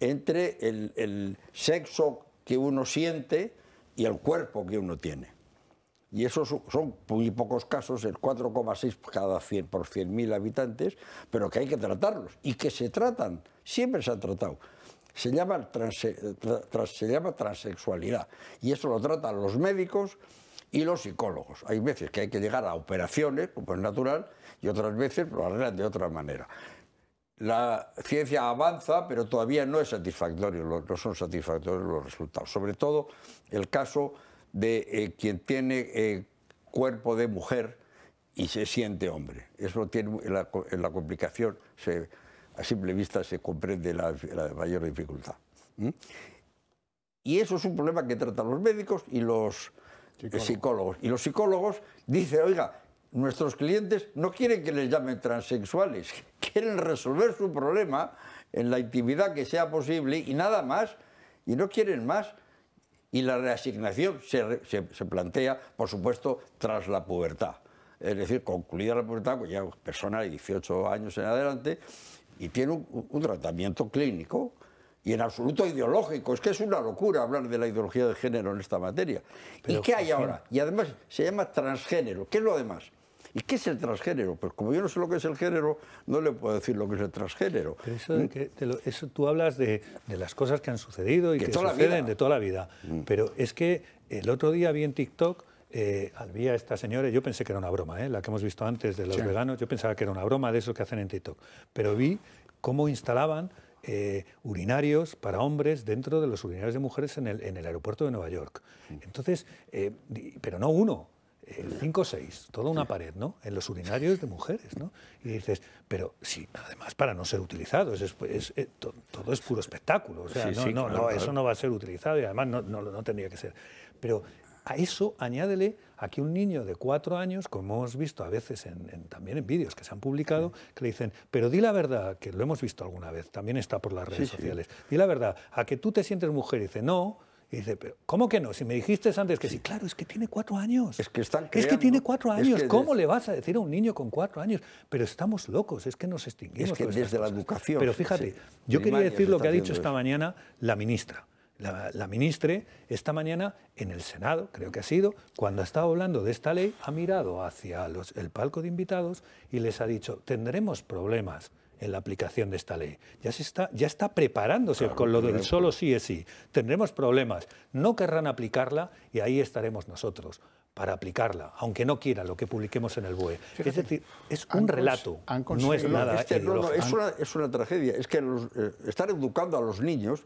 entre el sexo que uno siente y el cuerpo que uno tiene y esos son muy pocos casos, el 4,6 cada 100 por 100.000 habitantes, pero que hay que tratarlos y que se tratan, siempre se han tratado. Se llama, se llama transexualidad y eso lo tratan los médicos y los psicólogos. Hay veces que hay que llegar a operaciones, como es natural, y otras veces lo arreglan de otra manera. La ciencia avanza, pero todavía no es satisfactorio, no son satisfactorios los resultados. Sobre todo el caso de eh, quien tiene eh, cuerpo de mujer y se siente hombre. Eso tiene la, la complicación, a simple vista se comprende la, mayor dificultad. Y eso es un problema que tratan los médicos y los psicólogos. Y los psicólogos dicen, oiga, nuestros clientes no quieren que les llamen transexuales, (laughs) quieren resolver su problema en la intimidad que sea posible y nada más, y no quieren más. Y la reasignación se, plantea, por supuesto, tras la pubertad. Es decir, concluida la pubertad, pues ya persona de 18 años en adelante, y tiene un, tratamiento clínico y en absoluto ideológico. Es que es una locura hablar de la ideología de género en esta materia. ¿Y qué hay ahora? Y además se llama transgénero. ¿Qué es lo demás? ¿Y qué es el transgénero? Pues como yo no sé lo que es el género, no le puedo decir lo que es el transgénero. Pero eso, mm. tú hablas de, las cosas que han sucedido y que, suceden de toda la vida. Mm. Pero es que el otro día vi en TikTok... Eh, al esta señora, yo pensé que era una broma, eh, la que hemos visto antes de los veganos, yo pensaba que era una broma de eso que hacen en TikTok, pero vi cómo instalaban eh, urinarios para hombres dentro de los urinarios de mujeres en el, aeropuerto de Nueva York. Mm. Entonces, eh, pero no uno, 5 o 6, toda una pared, ¿no? En los urinarios de mujeres, ¿no? Y dices, pero sí, además para no ser utilizado, es, es, eh, todo es puro espectáculo, o sea, no, no, eso no va a ser utilizado y además no, no, no tendría que ser. Pero a eso añádele a que un niño de 4 años, como hemos visto a veces en, también en vídeos que se han publicado, que le dicen, pero di la verdad, que lo hemos visto alguna vez, también está por las redes sociales, di la verdad, a que tú te sientes mujer y dice, no, y dice, pero ¿cómo que no? Si me dijiste antes que sí, claro, es que tiene cuatro años. Es que están creando. Es que tiene cuatro años. ¿Cómo le vas a decir a un niño con cuatro años? Pero estamos locos, es que nos extinguimos. Es que desde la educación. Pero fíjate, yo quería decir lo que ha dicho esta mañana la ministra. La, la, ministre esta mañana en el Senado, creo que ha sido, cuando ha estado hablando de esta ley, ha mirado hacia el palco de invitados y les ha dicho, tendremos problemas en la aplicación de esta ley. Ya, está, ya está preparándose con lo del solo sí es sí. Tendremos problemas, no querrán aplicarla y ahí estaremos nosotros para aplicarla, aunque no quiera lo que publiquemos en el BUE. es decir, es un relato, no es nada es, una, tragedia, es que eh, estar educando a los niños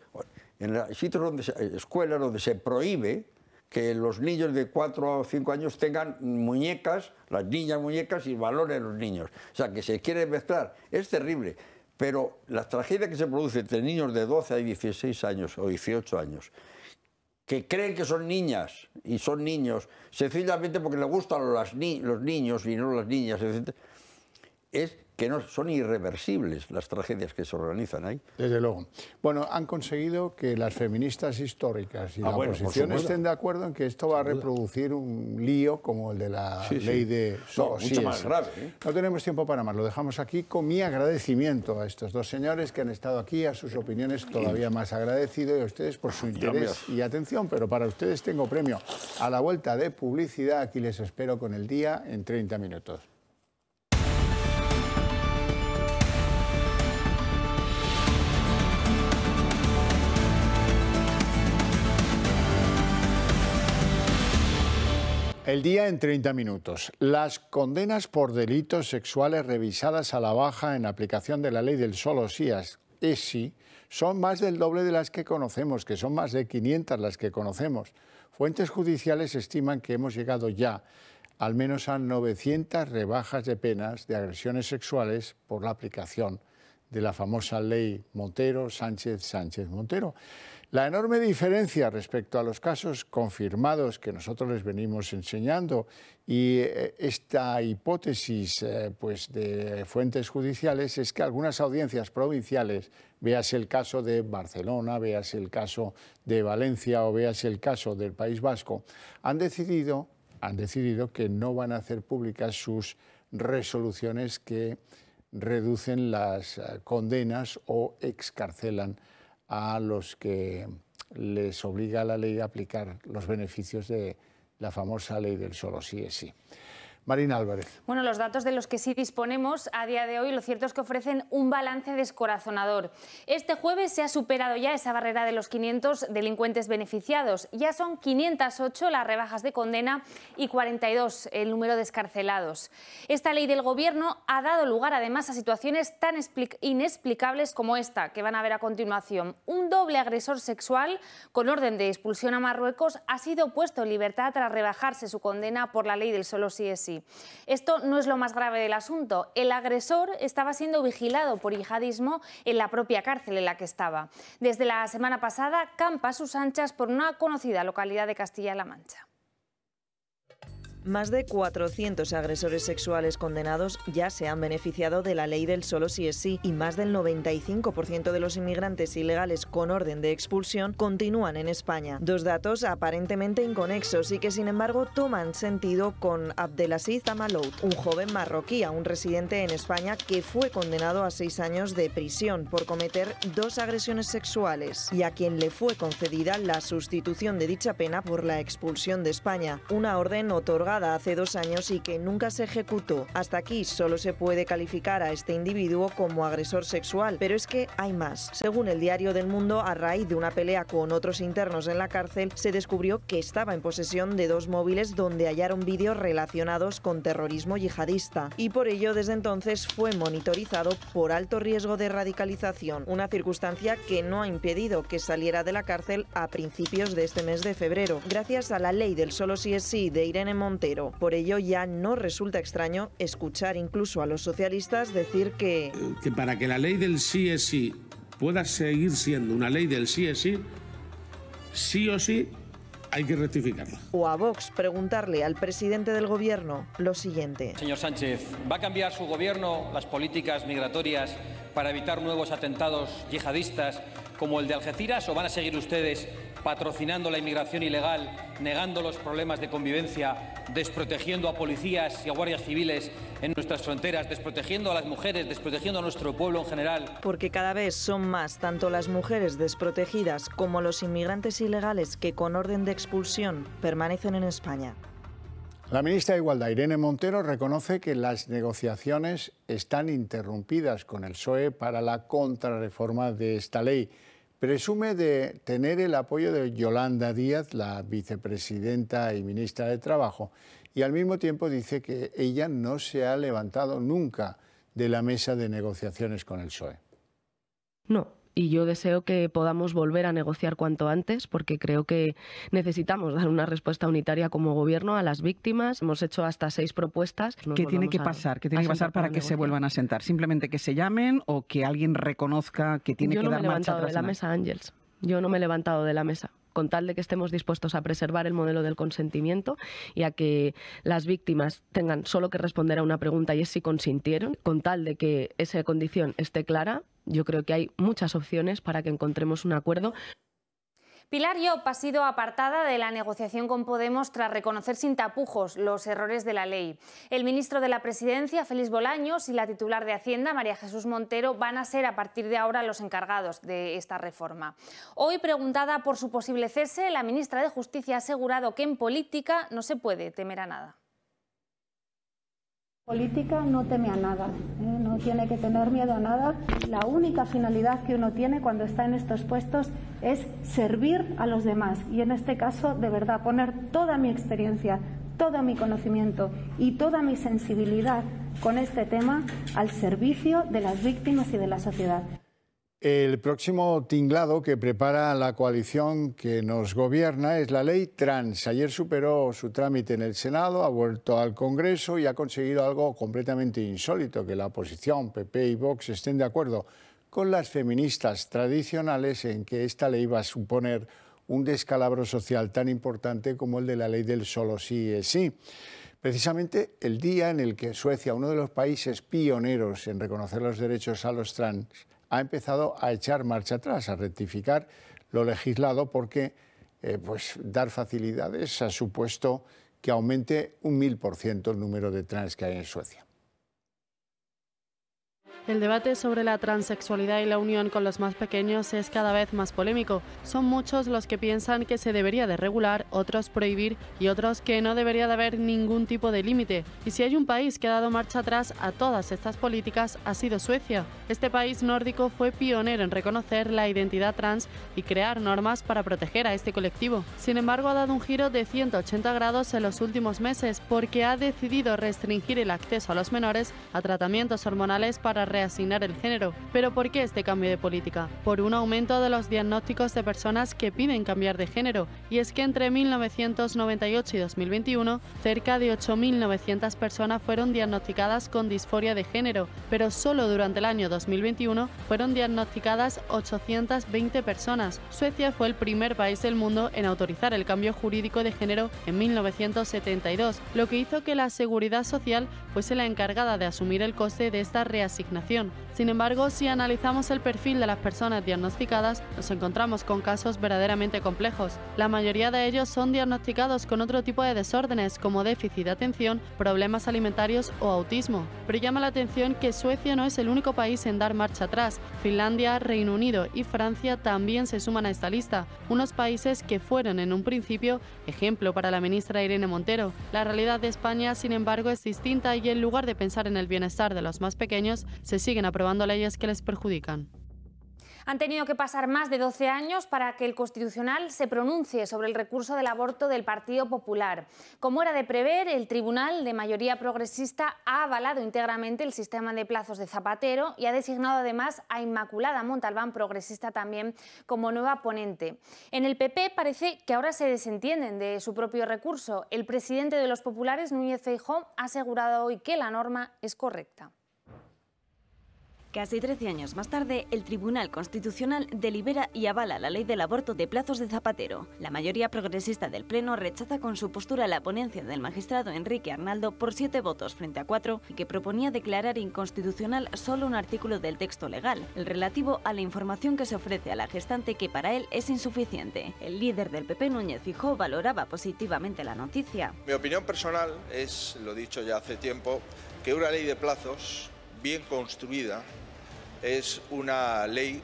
en sitios donde eh, donde se prohíbe que los niños de 4 o 5 años tengan muñecas, las niñas muñecas y de los niños. O sea, que se quiere mezclar. Es terrible. Pero la tragedia que se produce entre niños de 12 a 16 años o 18 años, que creen que son niñas y son niños, sencillamente porque les gustan los niños y no las niñas, etc., es que no son irreversibles las tragedias que se organizan ahí. Desde luego. Bueno, han conseguido que las feministas históricas y ah, la oposición estén de acuerdo en que esto va a reproducir un lío como el de la ley de mucho más grave. ¿eh? No tenemos tiempo para más. Lo dejamos aquí con mi agradecimiento a estos dos señores que han estado aquí, a sus opiniones todavía más agradecido y a ustedes por su interés y atención. Pero para ustedes tengo premio. A la vuelta de publicidad, aquí les espero con el día en 30 minutos. El día en 30 minutos. Las condenas por delitos sexuales revisadas a la baja en aplicación de la ley del solo sí ESI son más del doble de las que conocemos, que son más de 500 las que conocemos. Fuentes judiciales estiman que hemos llegado ya al menos a 900 rebajas de penas de agresiones sexuales por la aplicación de la famosa ley Montero, Sánchez, Sánchez, Montero. La enorme diferencia respecto a los casos confirmados que nosotros les venimos enseñando y eh, esta hipótesis eh, pues, de fuentes judiciales es que algunas audiencias provinciales, veas el caso de Barcelona, veas el caso de Valencia o veas el caso del País Vasco, han decidido, han decidido que no van a hacer públicas sus resoluciones que reducen las eh, condenas o excarcelan a los que les obliga la ley a aplicar los beneficios de la famosa ley del solo sí es sí. Marina Álvarez. Bueno, los datos de los que sí disponemos a día de hoy, lo cierto es que ofrecen un balance descorazonador. Este jueves se ha superado ya esa barrera de los 500 delincuentes beneficiados. Ya son 508 las rebajas de condena y 42 el número de escarcelados. Esta ley del Gobierno ha dado lugar además a situaciones tan inexplicables como esta, que van a ver a continuación. Un doble agresor sexual con orden de expulsión a Marruecos ha sido puesto en libertad tras rebajarse su condena por la ley del solo sí es sí. Esto no es lo más grave del asunto. El agresor estaba siendo vigilado por yihadismo en la propia cárcel en la que estaba. Desde la semana pasada campa a sus anchas por una conocida localidad de Castilla-La Mancha. Más de 400 agresores sexuales condenados ya se han beneficiado de la ley del solo si es sí y más del 95% de los inmigrantes ilegales con orden de expulsión continúan en España. Dos datos aparentemente inconexos y que sin embargo toman sentido con Abdelaziz Tamalout, un joven marroquí, A un residente en España que fue condenado a seis años de prisión por cometer dos agresiones sexuales y a quien le fue concedida la sustitución de dicha pena por la expulsión de España, una orden otorgada hace dos años y que nunca se ejecutó. Hasta aquí solo se puede calificar a este individuo como agresor sexual, pero es que hay más. Según el diario del Mundo, a raíz de una pelea con otros internos en la cárcel, se descubrió que estaba en posesión de dos móviles donde hallaron vídeos relacionados con terrorismo yihadista y por ello desde entonces fue monitorizado por alto riesgo de radicalización, una circunstancia que no ha impedido que saliera de la cárcel a principios de este mes de febrero, gracias a la ley del solo si es sí de Irene Montero por ello ya no resulta extraño escuchar incluso a los socialistas decir que... Que para que la ley del sí es sí pueda seguir siendo una ley del sí es sí, sí o sí hay que rectificarla. O a Vox preguntarle al presidente del gobierno lo siguiente. Señor Sánchez, ¿va a cambiar su gobierno las políticas migratorias para evitar nuevos atentados yihadistas como el de Algeciras o van a seguir ustedes patrocinando la inmigración ilegal, negando los problemas de convivencia, desprotegiendo a policías y a guardias civiles en nuestras fronteras, desprotegiendo a las mujeres, desprotegiendo a nuestro pueblo en general. Porque cada vez son más tanto las mujeres desprotegidas como los inmigrantes ilegales que con orden de expulsión permanecen en España. La ministra de Igualdad, Irene Montero, reconoce que las negociaciones están interrumpidas con el PSOE para la contrarreforma de esta ley presume de tener el apoyo de Yolanda Díaz, la vicepresidenta y ministra de Trabajo, y al mismo tiempo dice que ella no se ha levantado nunca de la mesa de negociaciones con el PSOE. No, y yo deseo que podamos volver a negociar cuanto antes porque creo que necesitamos dar una respuesta unitaria como gobierno a las víctimas. Hemos hecho hasta seis propuestas. ¿Qué tiene que pasar? ¿Qué tiene que pasar para, que se vuelvan a sentar? ¿Simplemente que se llamen o que alguien reconozca que tiene yo no me he levantado de la mesa, Ángels. Yo no me he levantado de la mesa con tal de que estemos dispuestos a preservar el modelo del consentimiento y a que las víctimas tengan solo que responder a una pregunta y es si consintieron, con tal de que esa condición esté clara, yo creo que hay muchas opciones para que encontremos un acuerdo. Pilar Llop ha sido apartada de la negociación con Podemos tras reconocer sin tapujos los errores de la ley. El ministro de la Presidencia, Félix Bolaños, y la titular de Hacienda, María Jesús Montero, van a ser a partir de ahora los encargados de esta reforma. Hoy, preguntada por su posible cese, la ministra de Justicia ha asegurado que en política no se puede temer a nada. Política no teme a nada, ¿eh? no tiene que tener miedo a nada. La única finalidad que uno tiene cuando está en estos puestos es servir a los demás y en este caso, de verdad, poner toda mi experiencia, todo mi conocimiento y toda mi sensibilidad con este tema al servicio de las víctimas y de la sociedad. El próximo tinglado que prepara la coalición que nos gobierna es la ley trans. Ayer superó su trámite en el Senado, ha vuelto al Congreso y ha conseguido algo completamente insólito, que la oposición, PP y Vox estén de acuerdo con las feministas tradicionales en que esta ley va a suponer un descalabro social tan importante como el de la ley del solo sí es sí. Precisamente el día en el que Suecia, uno de los países pioneros en reconocer los derechos a los trans, ha empezado a echar marcha atrás, a rectificar lo legislado, porque eh, pues, dar facilidades ha supuesto que aumente un mil por ciento el número de trans que hay en Suecia. El debate sobre la transexualidad y la unión con los más pequeños es cada vez más polémico. Son muchos los que piensan que se debería de regular, otros prohibir y otros que no debería de haber ningún tipo de límite. Y si hay un país que ha dado marcha atrás a todas estas políticas ha sido Suecia. Este país nórdico fue pionero en reconocer la identidad trans y crear normas para proteger a este colectivo. Sin embargo, ha dado un giro de 180 grados en los últimos meses porque ha decidido restringir el acceso a los menores a tratamientos hormonales para asignar el género. Pero ¿por qué este cambio de política? Por un aumento de los diagnósticos de personas que piden cambiar de género, y es que entre 1998 y 2021, cerca de 8.900 personas fueron diagnosticadas con disforia de género, pero solo durante el año 2021 fueron diagnosticadas 820 personas. Suecia fue el primer país del mundo en autorizar el cambio jurídico de género en 1972, lo que hizo que la Seguridad Social fuese la encargada de asumir el coste de esta reasignación sin embargo, si analizamos el perfil de las personas diagnosticadas, nos encontramos con casos verdaderamente complejos. La mayoría de ellos son diagnosticados con otro tipo de desórdenes como déficit de atención, problemas alimentarios o autismo. Pero llama la atención que Suecia no es el único país en dar marcha atrás. Finlandia, Reino Unido y Francia también se suman a esta lista, unos países que fueron en un principio ejemplo para la ministra Irene Montero. La realidad de España, sin embargo, es distinta y en lugar de pensar en el bienestar de los más pequeños, se siguen aprobando leyes que les perjudican. Han tenido que pasar más de 12 años para que el Constitucional se pronuncie sobre el recurso del aborto del Partido Popular. Como era de prever, el Tribunal de Mayoría Progresista ha avalado íntegramente el sistema de plazos de Zapatero y ha designado además a Inmaculada Montalbán, progresista también, como nueva ponente. En el PP parece que ahora se desentienden de su propio recurso. El presidente de los populares, Núñez Feijó, ha asegurado hoy que la norma es correcta. Casi 13 años más tarde, el Tribunal Constitucional delibera y avala la ley del aborto de plazos de Zapatero. La mayoría progresista del Pleno rechaza con su postura la ponencia del magistrado Enrique Arnaldo por siete votos frente a cuatro que proponía declarar inconstitucional solo un artículo del texto legal, el relativo a la información que se ofrece a la gestante que para él es insuficiente. El líder del PP, Núñez Fijó, valoraba positivamente la noticia. Mi opinión personal es, lo dicho ya hace tiempo, que una ley de plazos bien construida, es una ley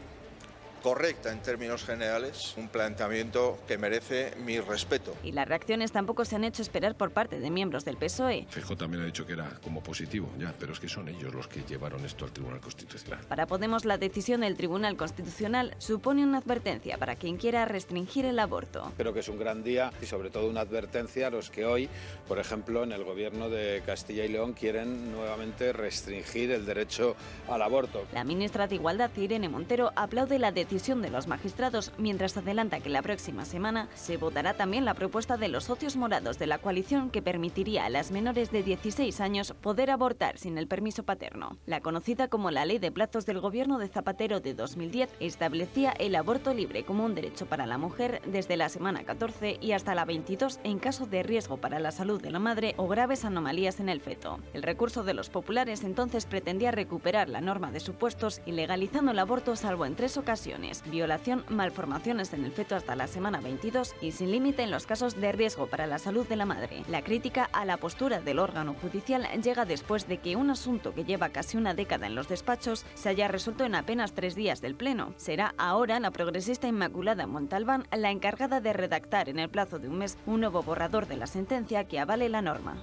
correcta en términos generales, un planteamiento que merece mi respeto. Y las reacciones tampoco se han hecho esperar por parte de miembros del PSOE. Fijo también ha dicho que era como positivo, ya, pero es que son ellos los que llevaron esto al Tribunal Constitucional. Para Podemos, la decisión del Tribunal Constitucional supone una advertencia para quien quiera restringir el aborto. Creo que es un gran día y sobre todo una advertencia a los que hoy, por ejemplo, en el gobierno de Castilla y León quieren nuevamente restringir el derecho al aborto. La ministra de Igualdad, Irene Montero, aplaude la decisión decisión de los magistrados, mientras adelanta que la próxima semana se votará también la propuesta de los socios morados de la coalición que permitiría a las menores de 16 años poder abortar sin el permiso paterno. La conocida como la Ley de Plazos del Gobierno de Zapatero de 2010 establecía el aborto libre como un derecho para la mujer desde la semana 14 y hasta la 22 en caso de riesgo para la salud de la madre o graves anomalías en el feto. El recurso de los populares entonces pretendía recuperar la norma de supuestos y legalizando el aborto salvo en tres ocasiones violación, malformaciones en el feto hasta la semana 22 y sin límite en los casos de riesgo para la salud de la madre. La crítica a la postura del órgano judicial llega después de que un asunto que lleva casi una década en los despachos se haya resuelto en apenas tres días del Pleno. Será ahora la progresista Inmaculada Montalbán la encargada de redactar en el plazo de un mes un nuevo borrador de la sentencia que avale la norma.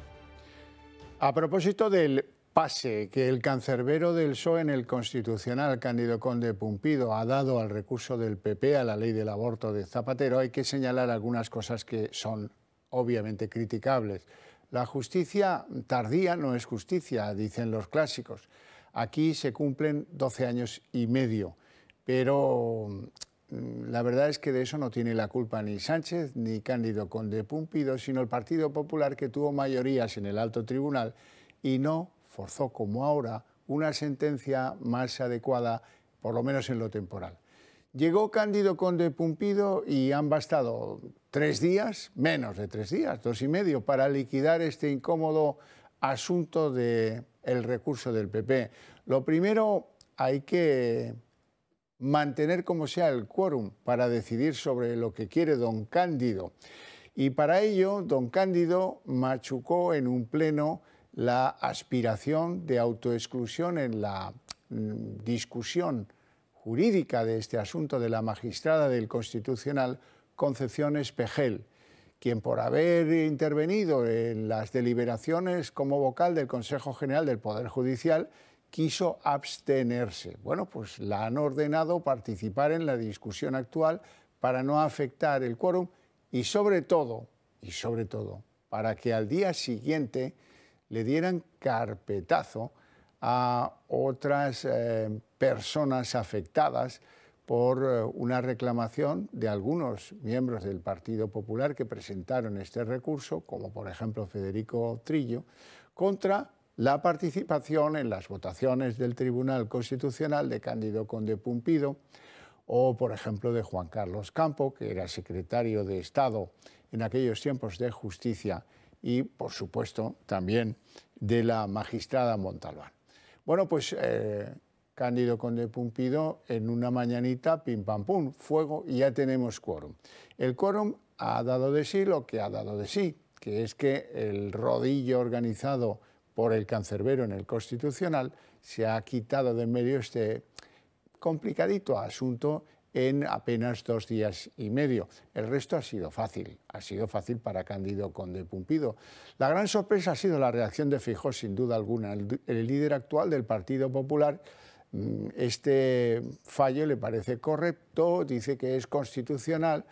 A propósito del pase que el cancerbero del PSOE en el Constitucional, Cándido Conde Pumpido, ha dado al recurso del PP a la ley del aborto de Zapatero, hay que señalar algunas cosas que son obviamente criticables. La justicia tardía no es justicia, dicen los clásicos. Aquí se cumplen 12 años y medio, pero mm, la verdad es que de eso no tiene la culpa ni Sánchez ni Cándido Conde Pumpido, sino el Partido Popular que tuvo mayorías en el alto tribunal y no forzó como ahora una sentencia más adecuada, por lo menos en lo temporal. Llegó Cándido Conde Pumpido y han bastado tres días, menos de tres días, dos y medio, para liquidar este incómodo asunto del recurso del PP. Lo primero, hay que mantener como sea el quórum para decidir sobre lo que quiere don Cándido. Y para ello, don Cándido machucó en un pleno la aspiración de autoexclusión en la mm, discusión jurídica de este asunto de la magistrada del Constitucional, Concepción Espejel, quien por haber intervenido en las deliberaciones como vocal del Consejo General del Poder Judicial, quiso abstenerse. Bueno, pues la han ordenado participar en la discusión actual para no afectar el quórum y sobre todo, y sobre todo, para que al día siguiente le dieran carpetazo a otras eh, personas afectadas por eh, una reclamación de algunos miembros del Partido Popular que presentaron este recurso, como por ejemplo Federico Trillo, contra la participación en las votaciones del Tribunal Constitucional de Cándido Conde Pumpido o, por ejemplo, de Juan Carlos Campo, que era secretario de Estado en aquellos tiempos de justicia y, por supuesto, también de la magistrada Montalbán. Bueno, pues eh, Cándido Conde Pumpido en una mañanita, pim pam pum, fuego y ya tenemos quórum. El quórum ha dado de sí lo que ha dado de sí, que es que el rodillo organizado por el cancerbero en el Constitucional se ha quitado de medio este complicadito asunto en apenas dos días y medio. El resto ha sido fácil, ha sido fácil para Cándido Conde Pumpido. La gran sorpresa ha sido la reacción de Fijó, sin duda alguna. el líder actual del Partido Popular, mm, este fallo le parece correcto, dice que es constitucional,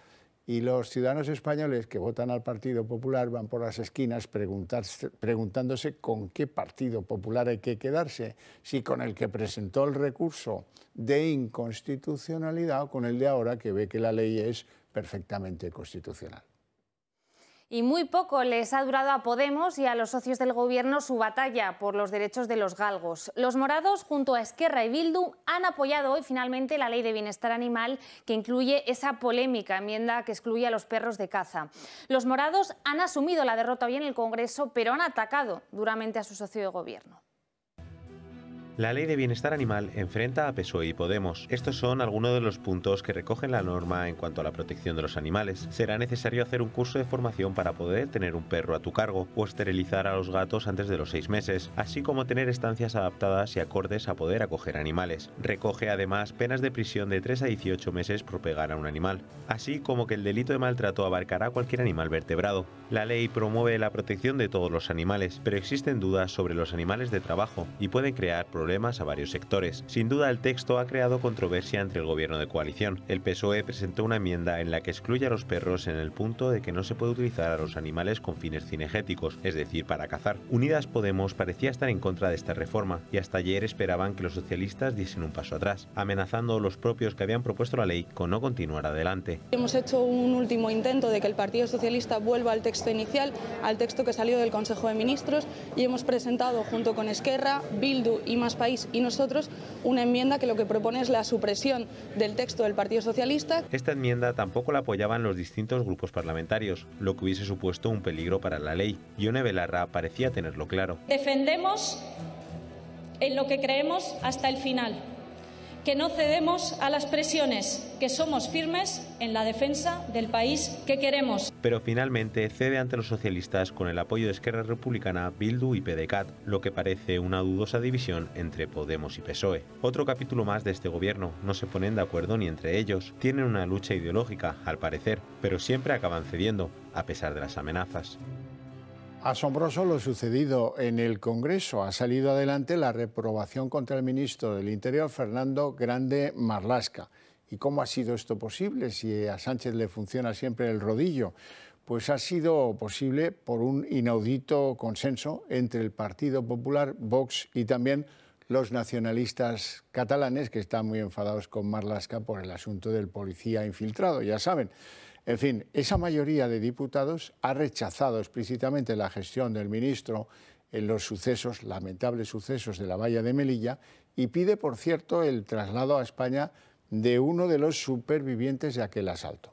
y los ciudadanos españoles que votan al Partido Popular van por las esquinas preguntándose con qué Partido Popular hay que quedarse, si con el que presentó el recurso de inconstitucionalidad o con el de ahora que ve que la ley es perfectamente constitucional y muy poco les ha durado a Podemos y a los socios del Gobierno su batalla por los derechos de los galgos. Los morados, junto a Esquerra y Bildu, han apoyado hoy finalmente la Ley de Bienestar Animal que incluye esa polémica enmienda que excluye a los perros de caza. Los morados han asumido la derrota hoy en el Congreso, pero han atacado duramente a su socio de Gobierno. La ley de bienestar animal enfrenta a PSOE y Podemos. Estos son algunos de los puntos que recogen la norma en cuanto a la protección de los animales. Será necesario hacer un curso de formación para poder tener un perro a tu cargo o esterilizar a los gatos antes de los seis meses, así como tener estancias adaptadas y acordes a poder acoger animales. Recoge además penas de prisión de 3 a 18 meses por pegar a un animal, así como que el delito de maltrato abarcará cualquier animal vertebrado. La ley promueve la protección de todos los animales, pero existen dudas sobre los animales de trabajo y pueden crear problemas a varios sectores. Sin duda, el texto ha creado controversia entre el gobierno de coalición. El PSOE presentó una enmienda en la que excluye a los perros en el punto de que no se puede utilizar a los animales con fines cinegéticos, es decir, para cazar. Unidas Podemos parecía estar en contra de esta reforma y hasta ayer esperaban que los socialistas diesen un paso atrás, amenazando los propios que habían propuesto la ley con no continuar adelante. Hemos hecho un último intento de que el Partido Socialista vuelva al texto inicial, al texto que salió del Consejo de Ministros y hemos presentado junto con Esquerra, Bildu y Más país y nosotros una enmienda que lo que propone es la supresión del texto del Partido Socialista. Esta enmienda tampoco la apoyaban los distintos grupos parlamentarios, lo que hubiese supuesto un peligro para la ley. Yone Belarra parecía tenerlo claro. Defendemos en lo que creemos hasta el final que no cedemos a las presiones, que somos firmes en la defensa del país que queremos. Pero finalmente cede ante los socialistas con el apoyo de Esquerra Republicana, Bildu y PDCAT, lo que parece una dudosa división entre Podemos y PSOE. Otro capítulo más de este gobierno, no se ponen de acuerdo ni entre ellos, tienen una lucha ideológica, al parecer, pero siempre acaban cediendo, a pesar de las amenazas. Asombroso lo sucedido en el Congreso. Ha salido adelante la reprobación contra el ministro del Interior, Fernando Grande Marlasca. ¿Y cómo ha sido esto posible si a Sánchez le funciona siempre el rodillo? Pues ha sido posible por un inaudito consenso entre el Partido Popular, Vox y también los nacionalistas catalanes, que están muy enfadados con Marlasca por el asunto del policía infiltrado, ya saben. En fin, esa mayoría de diputados ha rechazado explícitamente la gestión del ministro en los sucesos, lamentables sucesos de la valla de Melilla y pide, por cierto, el traslado a España de uno de los supervivientes de aquel asalto.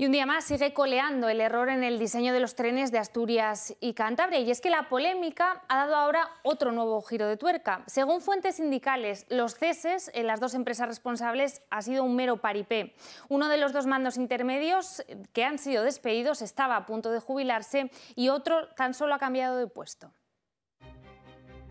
Y un día más sigue coleando el error en el diseño de los trenes de Asturias y Cantabria. Y es que la polémica ha dado ahora otro nuevo giro de tuerca. Según fuentes sindicales, los ceses en las dos empresas responsables ha sido un mero paripé. Uno de los dos mandos intermedios eh, que han sido despedidos estaba a punto de jubilarse y otro tan solo ha cambiado de puesto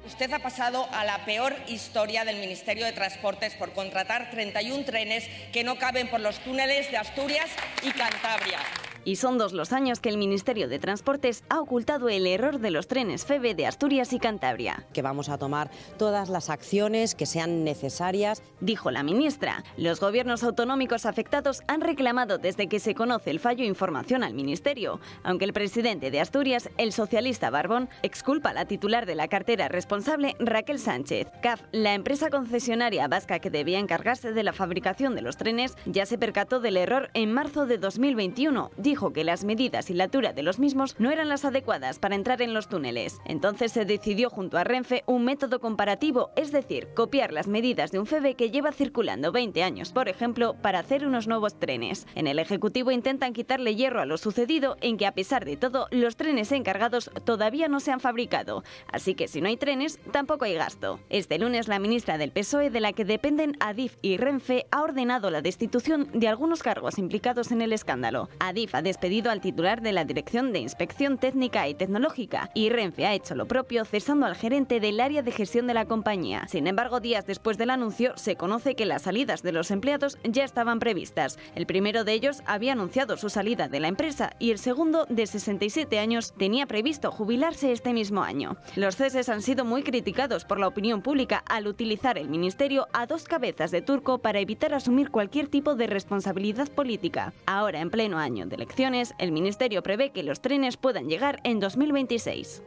usted ha pasado a la peor historia del Ministerio de Transportes por contratar 31 trenes que no caben por los túneles de Asturias y Cantabria. Y son dos los años que el Ministerio de Transportes ha ocultado el error de los trenes FEBE de Asturias y Cantabria. Que vamos a tomar todas las acciones que sean necesarias. Dijo la ministra. Los gobiernos autonómicos afectados han reclamado desde que se conoce el fallo información al Ministerio, aunque el presidente de Asturias, el socialista Barbón, exculpa a la titular de la cartera responsable, Raquel Sánchez. CAF, la empresa concesionaria vasca que debía encargarse de la fabricación de los trenes, ya se percató del error en marzo de 2021, dijo que las medidas y la altura de los mismos no eran las adecuadas para entrar en los túneles. Entonces se decidió junto a Renfe un método comparativo, es decir, copiar las medidas de un FEBE que lleva circulando 20 años, por ejemplo, para hacer unos nuevos trenes. En el Ejecutivo intentan quitarle hierro a lo sucedido en que a pesar de todo, los trenes encargados todavía no se han fabricado. Así que si no hay trenes, tampoco hay gasto. Este lunes la ministra del PSOE, de la que dependen Adif y Renfe, ha ordenado la destitución de algunos cargos implicados en el escándalo. Adif ha despedido al titular de la Dirección de Inspección Técnica y Tecnológica y Renfe ha hecho lo propio cesando al gerente del área de gestión de la compañía. Sin embargo, días después del anuncio se conoce que las salidas de los empleados ya estaban previstas. El primero de ellos había anunciado su salida de la empresa y el segundo, de 67 años, tenía previsto jubilarse este mismo año. Los ceses han sido muy criticados por la opinión pública al utilizar el ministerio a dos cabezas de turco para evitar asumir cualquier tipo de responsabilidad política. Ahora, en pleno año de la el Ministerio prevé que los trenes puedan llegar en 2026.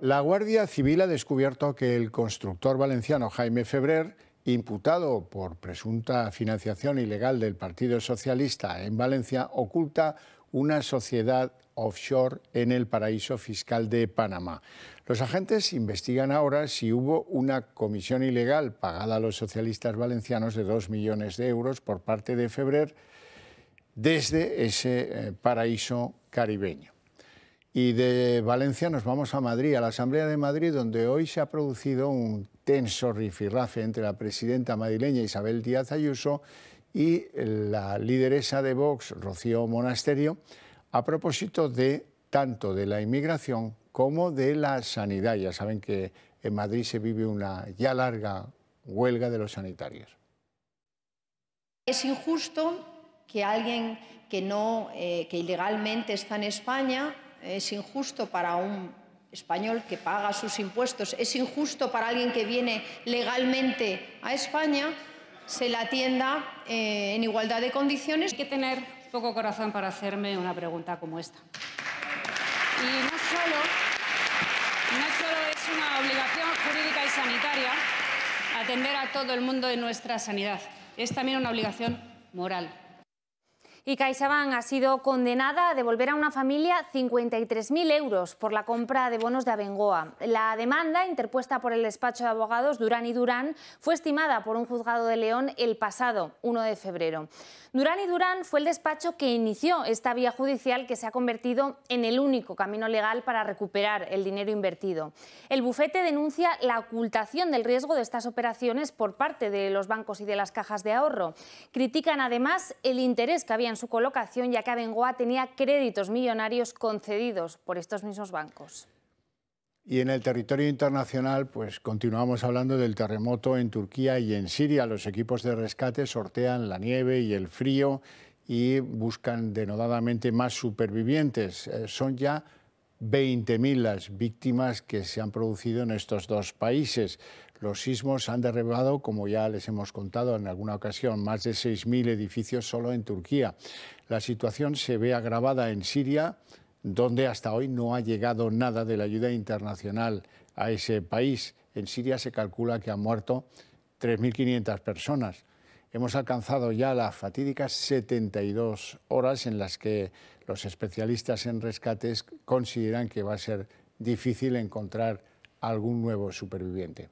La Guardia Civil ha descubierto que el constructor valenciano Jaime Febrer, imputado por presunta financiación ilegal del Partido Socialista en Valencia, oculta una sociedad offshore en el paraíso fiscal de Panamá. Los agentes investigan ahora si hubo una comisión ilegal pagada a los socialistas valencianos de 2 millones de euros por parte de Febrer desde ese eh, paraíso caribeño. Y de Valencia nos vamos a Madrid, a la Asamblea de Madrid, donde hoy se ha producido un tenso rifirrafe entre la presidenta madrileña Isabel Díaz Ayuso y la lideresa de Vox, Rocío Monasterio, a propósito de tanto de la inmigración como de la sanidad. Ya saben que en Madrid se vive una ya larga huelga de los sanitarios. Es injusto que alguien que, no, eh, que ilegalmente está en España es injusto para un español que paga sus impuestos, es injusto para alguien que viene legalmente a España, se la atienda eh, en igualdad de condiciones. Hay que tener poco corazón para hacerme una pregunta como esta. Y no solo, es una obligación jurídica y sanitaria atender a todo el mundo de nuestra sanidad, es también una obligación moral. Y CaixaBank ha sido condenada a devolver a una familia 53.000 euros por la compra de bonos de Abengoa. La demanda, interpuesta por el despacho de abogados Durán y Durán, fue estimada por un juzgado de León el pasado 1 de febrero. Durán y Durán fue el despacho que inició esta vía judicial que se ha convertido en el único camino legal para recuperar el dinero invertido. El bufete denuncia la ocultación del riesgo de estas operaciones por parte de los bancos y de las cajas de ahorro. Critican además el interés que habían su colocación, ya que Abengoa tenía créditos millonarios concedidos por estos mismos bancos. Y en el territorio internacional, pues continuamos hablando del terremoto en Turquía y en Siria. Los equipos de rescate sortean la nieve y el frío y buscan denodadamente más supervivientes. Eh, son ya 20.000 las víctimas que se han producido en estos dos países. Los sismos han derribado, como ya les hemos contado en alguna ocasión, más de 6.000 edificios solo en Turquía. La situación se ve agravada en Siria, donde hasta hoy no ha llegado nada de la ayuda internacional a ese país. En Siria se calcula que han muerto 3.500 personas. Hemos alcanzado ya las fatídicas 72 horas en las que los especialistas en rescates consideran que va a ser difícil encontrar algún nuevo superviviente.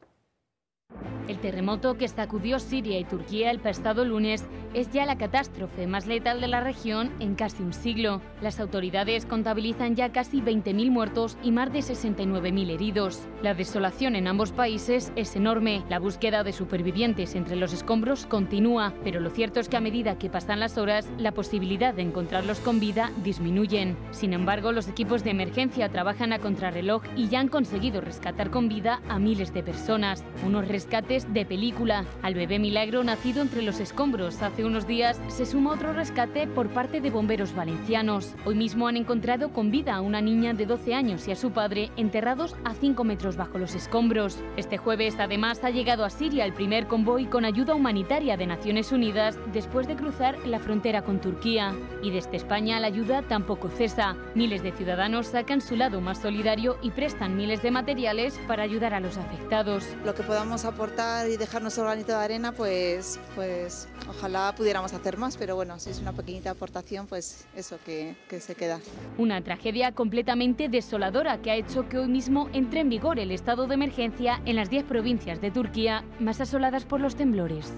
El terremoto que sacudió Siria y Turquía el pasado lunes es ya la catástrofe más letal de la región en casi un siglo. Las autoridades contabilizan ya casi 20.000 muertos y más de 69.000 heridos. La desolación en ambos países es enorme. La búsqueda de supervivientes entre los escombros continúa, pero lo cierto es que a medida que pasan las horas, la posibilidad de encontrarlos con vida disminuye. Sin embargo, los equipos de emergencia trabajan a contrarreloj y ya han conseguido rescatar con vida a miles de personas. Unos rescates de película. Al bebé milagro nacido entre los escombros hace unos días se suma otro rescate por parte de bomberos valencianos. Hoy mismo han encontrado con vida a una niña de 12 años y a su padre enterrados a 5 metros bajo los escombros. Este jueves además ha llegado a Siria el primer convoy con ayuda humanitaria de Naciones Unidas después de cruzar la frontera con Turquía. Y desde España la ayuda tampoco cesa. Miles de ciudadanos sacan su lado más solidario y prestan miles de materiales para ayudar a los afectados. Lo que podamos aportar y dejarnos nuestro granito de arena, pues, pues ojalá pudiéramos hacer más, pero bueno, si es una pequeñita aportación, pues eso que, que se queda. Una tragedia completamente desoladora que ha hecho que hoy mismo entre en vigor el estado de emergencia en las 10 provincias de Turquía más asoladas por los temblores.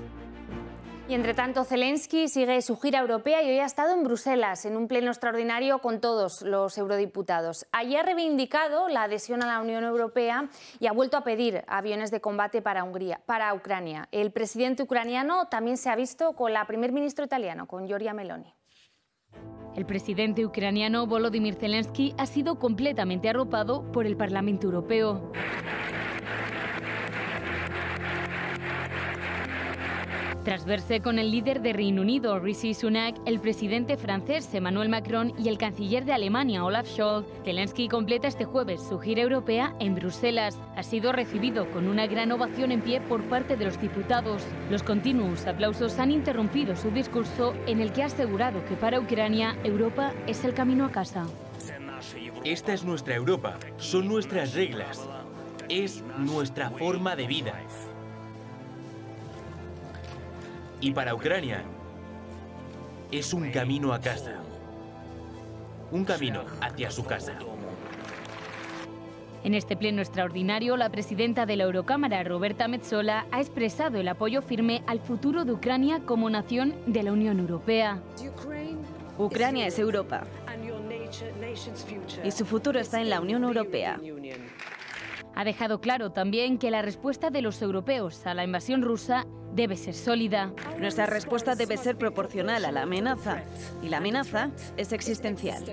Y entre tanto, Zelensky sigue su gira europea y hoy ha estado en Bruselas, en un pleno extraordinario con todos los eurodiputados. Allí ha reivindicado la adhesión a la Unión Europea y ha vuelto a pedir aviones de combate para, Hungría, para Ucrania. El presidente ucraniano también se ha visto con la primer ministro italiana, con Giorgia Meloni. El presidente ucraniano Volodymyr Zelensky ha sido completamente arropado por el Parlamento Europeo. Tras verse con el líder de Reino Unido, Rishi Sunak, el presidente francés Emmanuel Macron y el canciller de Alemania Olaf Scholz, Zelensky completa este jueves su gira europea en Bruselas. Ha sido recibido con una gran ovación en pie por parte de los diputados. Los continuos aplausos han interrumpido su discurso en el que ha asegurado que para Ucrania Europa es el camino a casa. Esta es nuestra Europa, son nuestras reglas, es nuestra forma de vida. Y para Ucrania es un camino a casa. Un camino hacia su casa. En este pleno extraordinario, la presidenta de la Eurocámara, Roberta Metzola, ha expresado el apoyo firme al futuro de Ucrania como nación de la Unión Europea. Ucrania es Europa y su futuro está en la Unión Europea. Ha dejado claro también que la respuesta de los europeos a la invasión rusa debe ser sólida. Nuestra respuesta debe ser proporcional a la amenaza y la amenaza es existencial.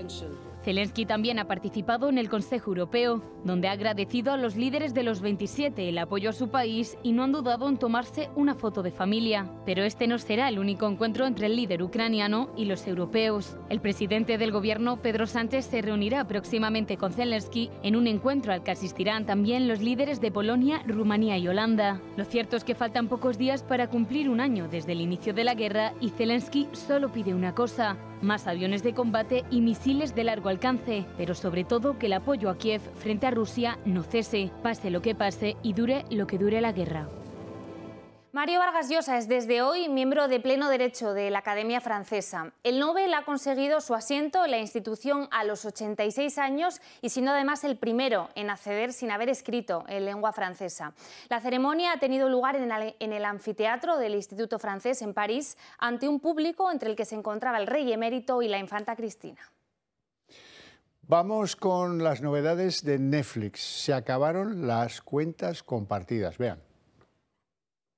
Zelensky también ha participado en el Consejo Europeo, donde ha agradecido a los líderes de los 27 el apoyo a su país y no han dudado en tomarse una foto de familia. Pero este no será el único encuentro entre el líder ucraniano y los europeos. El presidente del gobierno, Pedro Sánchez, se reunirá próximamente con Zelensky en un encuentro al que asistirán también los líderes de Polonia, Rumanía y Holanda. Lo cierto es que faltan pocos días para cumplir un año desde el inicio de la guerra y Zelensky solo pide una cosa, más aviones de combate y misiles de largo alcance, pero sobre todo que el apoyo a Kiev frente a Rusia no cese, pase lo que pase y dure lo que dure la guerra. Mario Vargas Llosa es desde hoy miembro de pleno derecho de la Academia Francesa. El Nobel ha conseguido su asiento en la institución a los 86 años y siendo además el primero en acceder sin haber escrito en lengua francesa. La ceremonia ha tenido lugar en el anfiteatro del Instituto Francés en París ante un público entre el que se encontraba el rey emérito y la infanta Cristina. Vamos con las novedades de Netflix. Se acabaron las cuentas compartidas. Vean.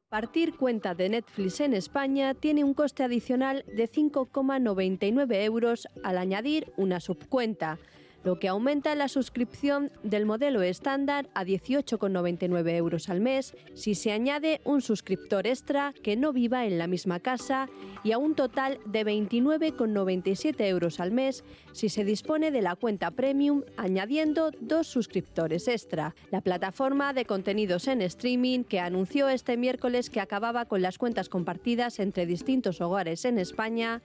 Partir cuenta de Netflix en España tiene un coste adicional de 5,99 euros al añadir una subcuenta lo que aumenta la suscripción del modelo estándar a 18,99 euros al mes si se añade un suscriptor extra que no viva en la misma casa y a un total de 29,97 euros al mes si se dispone de la cuenta premium añadiendo dos suscriptores extra. La plataforma de contenidos en streaming que anunció este miércoles que acababa con las cuentas compartidas entre distintos hogares en España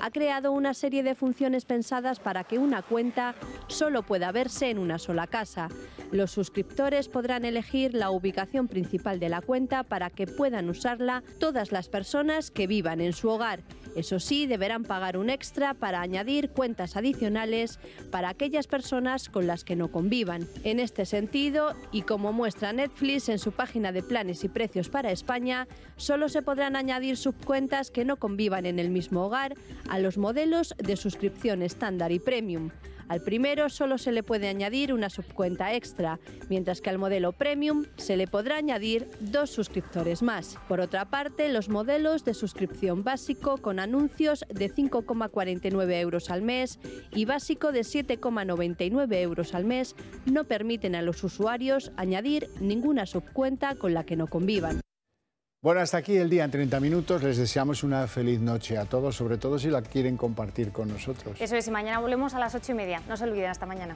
ha creado una serie de funciones pensadas para que una cuenta solo pueda verse en una sola casa. Los suscriptores podrán elegir la ubicación principal de la cuenta para que puedan usarla todas las personas que vivan en su hogar eso sí, deberán pagar un extra para añadir cuentas adicionales para aquellas personas con las que no convivan. En este sentido, y como muestra Netflix en su página de planes y precios para España, solo se podrán añadir subcuentas que no convivan en el mismo hogar a los modelos de suscripción estándar y premium. Al primero solo se le puede añadir una subcuenta extra, mientras que al modelo Premium se le podrá añadir dos suscriptores más. Por otra parte, los modelos de suscripción básico con anuncios de 5,49 euros al mes y básico de 7,99 euros al mes no permiten a los usuarios añadir ninguna subcuenta con la que no convivan. Bueno, hasta aquí el día en 30 minutos. Les deseamos una feliz noche a todos, sobre todo si la quieren compartir con nosotros. Eso es, y mañana volvemos a las ocho y media. No se olviden, hasta mañana.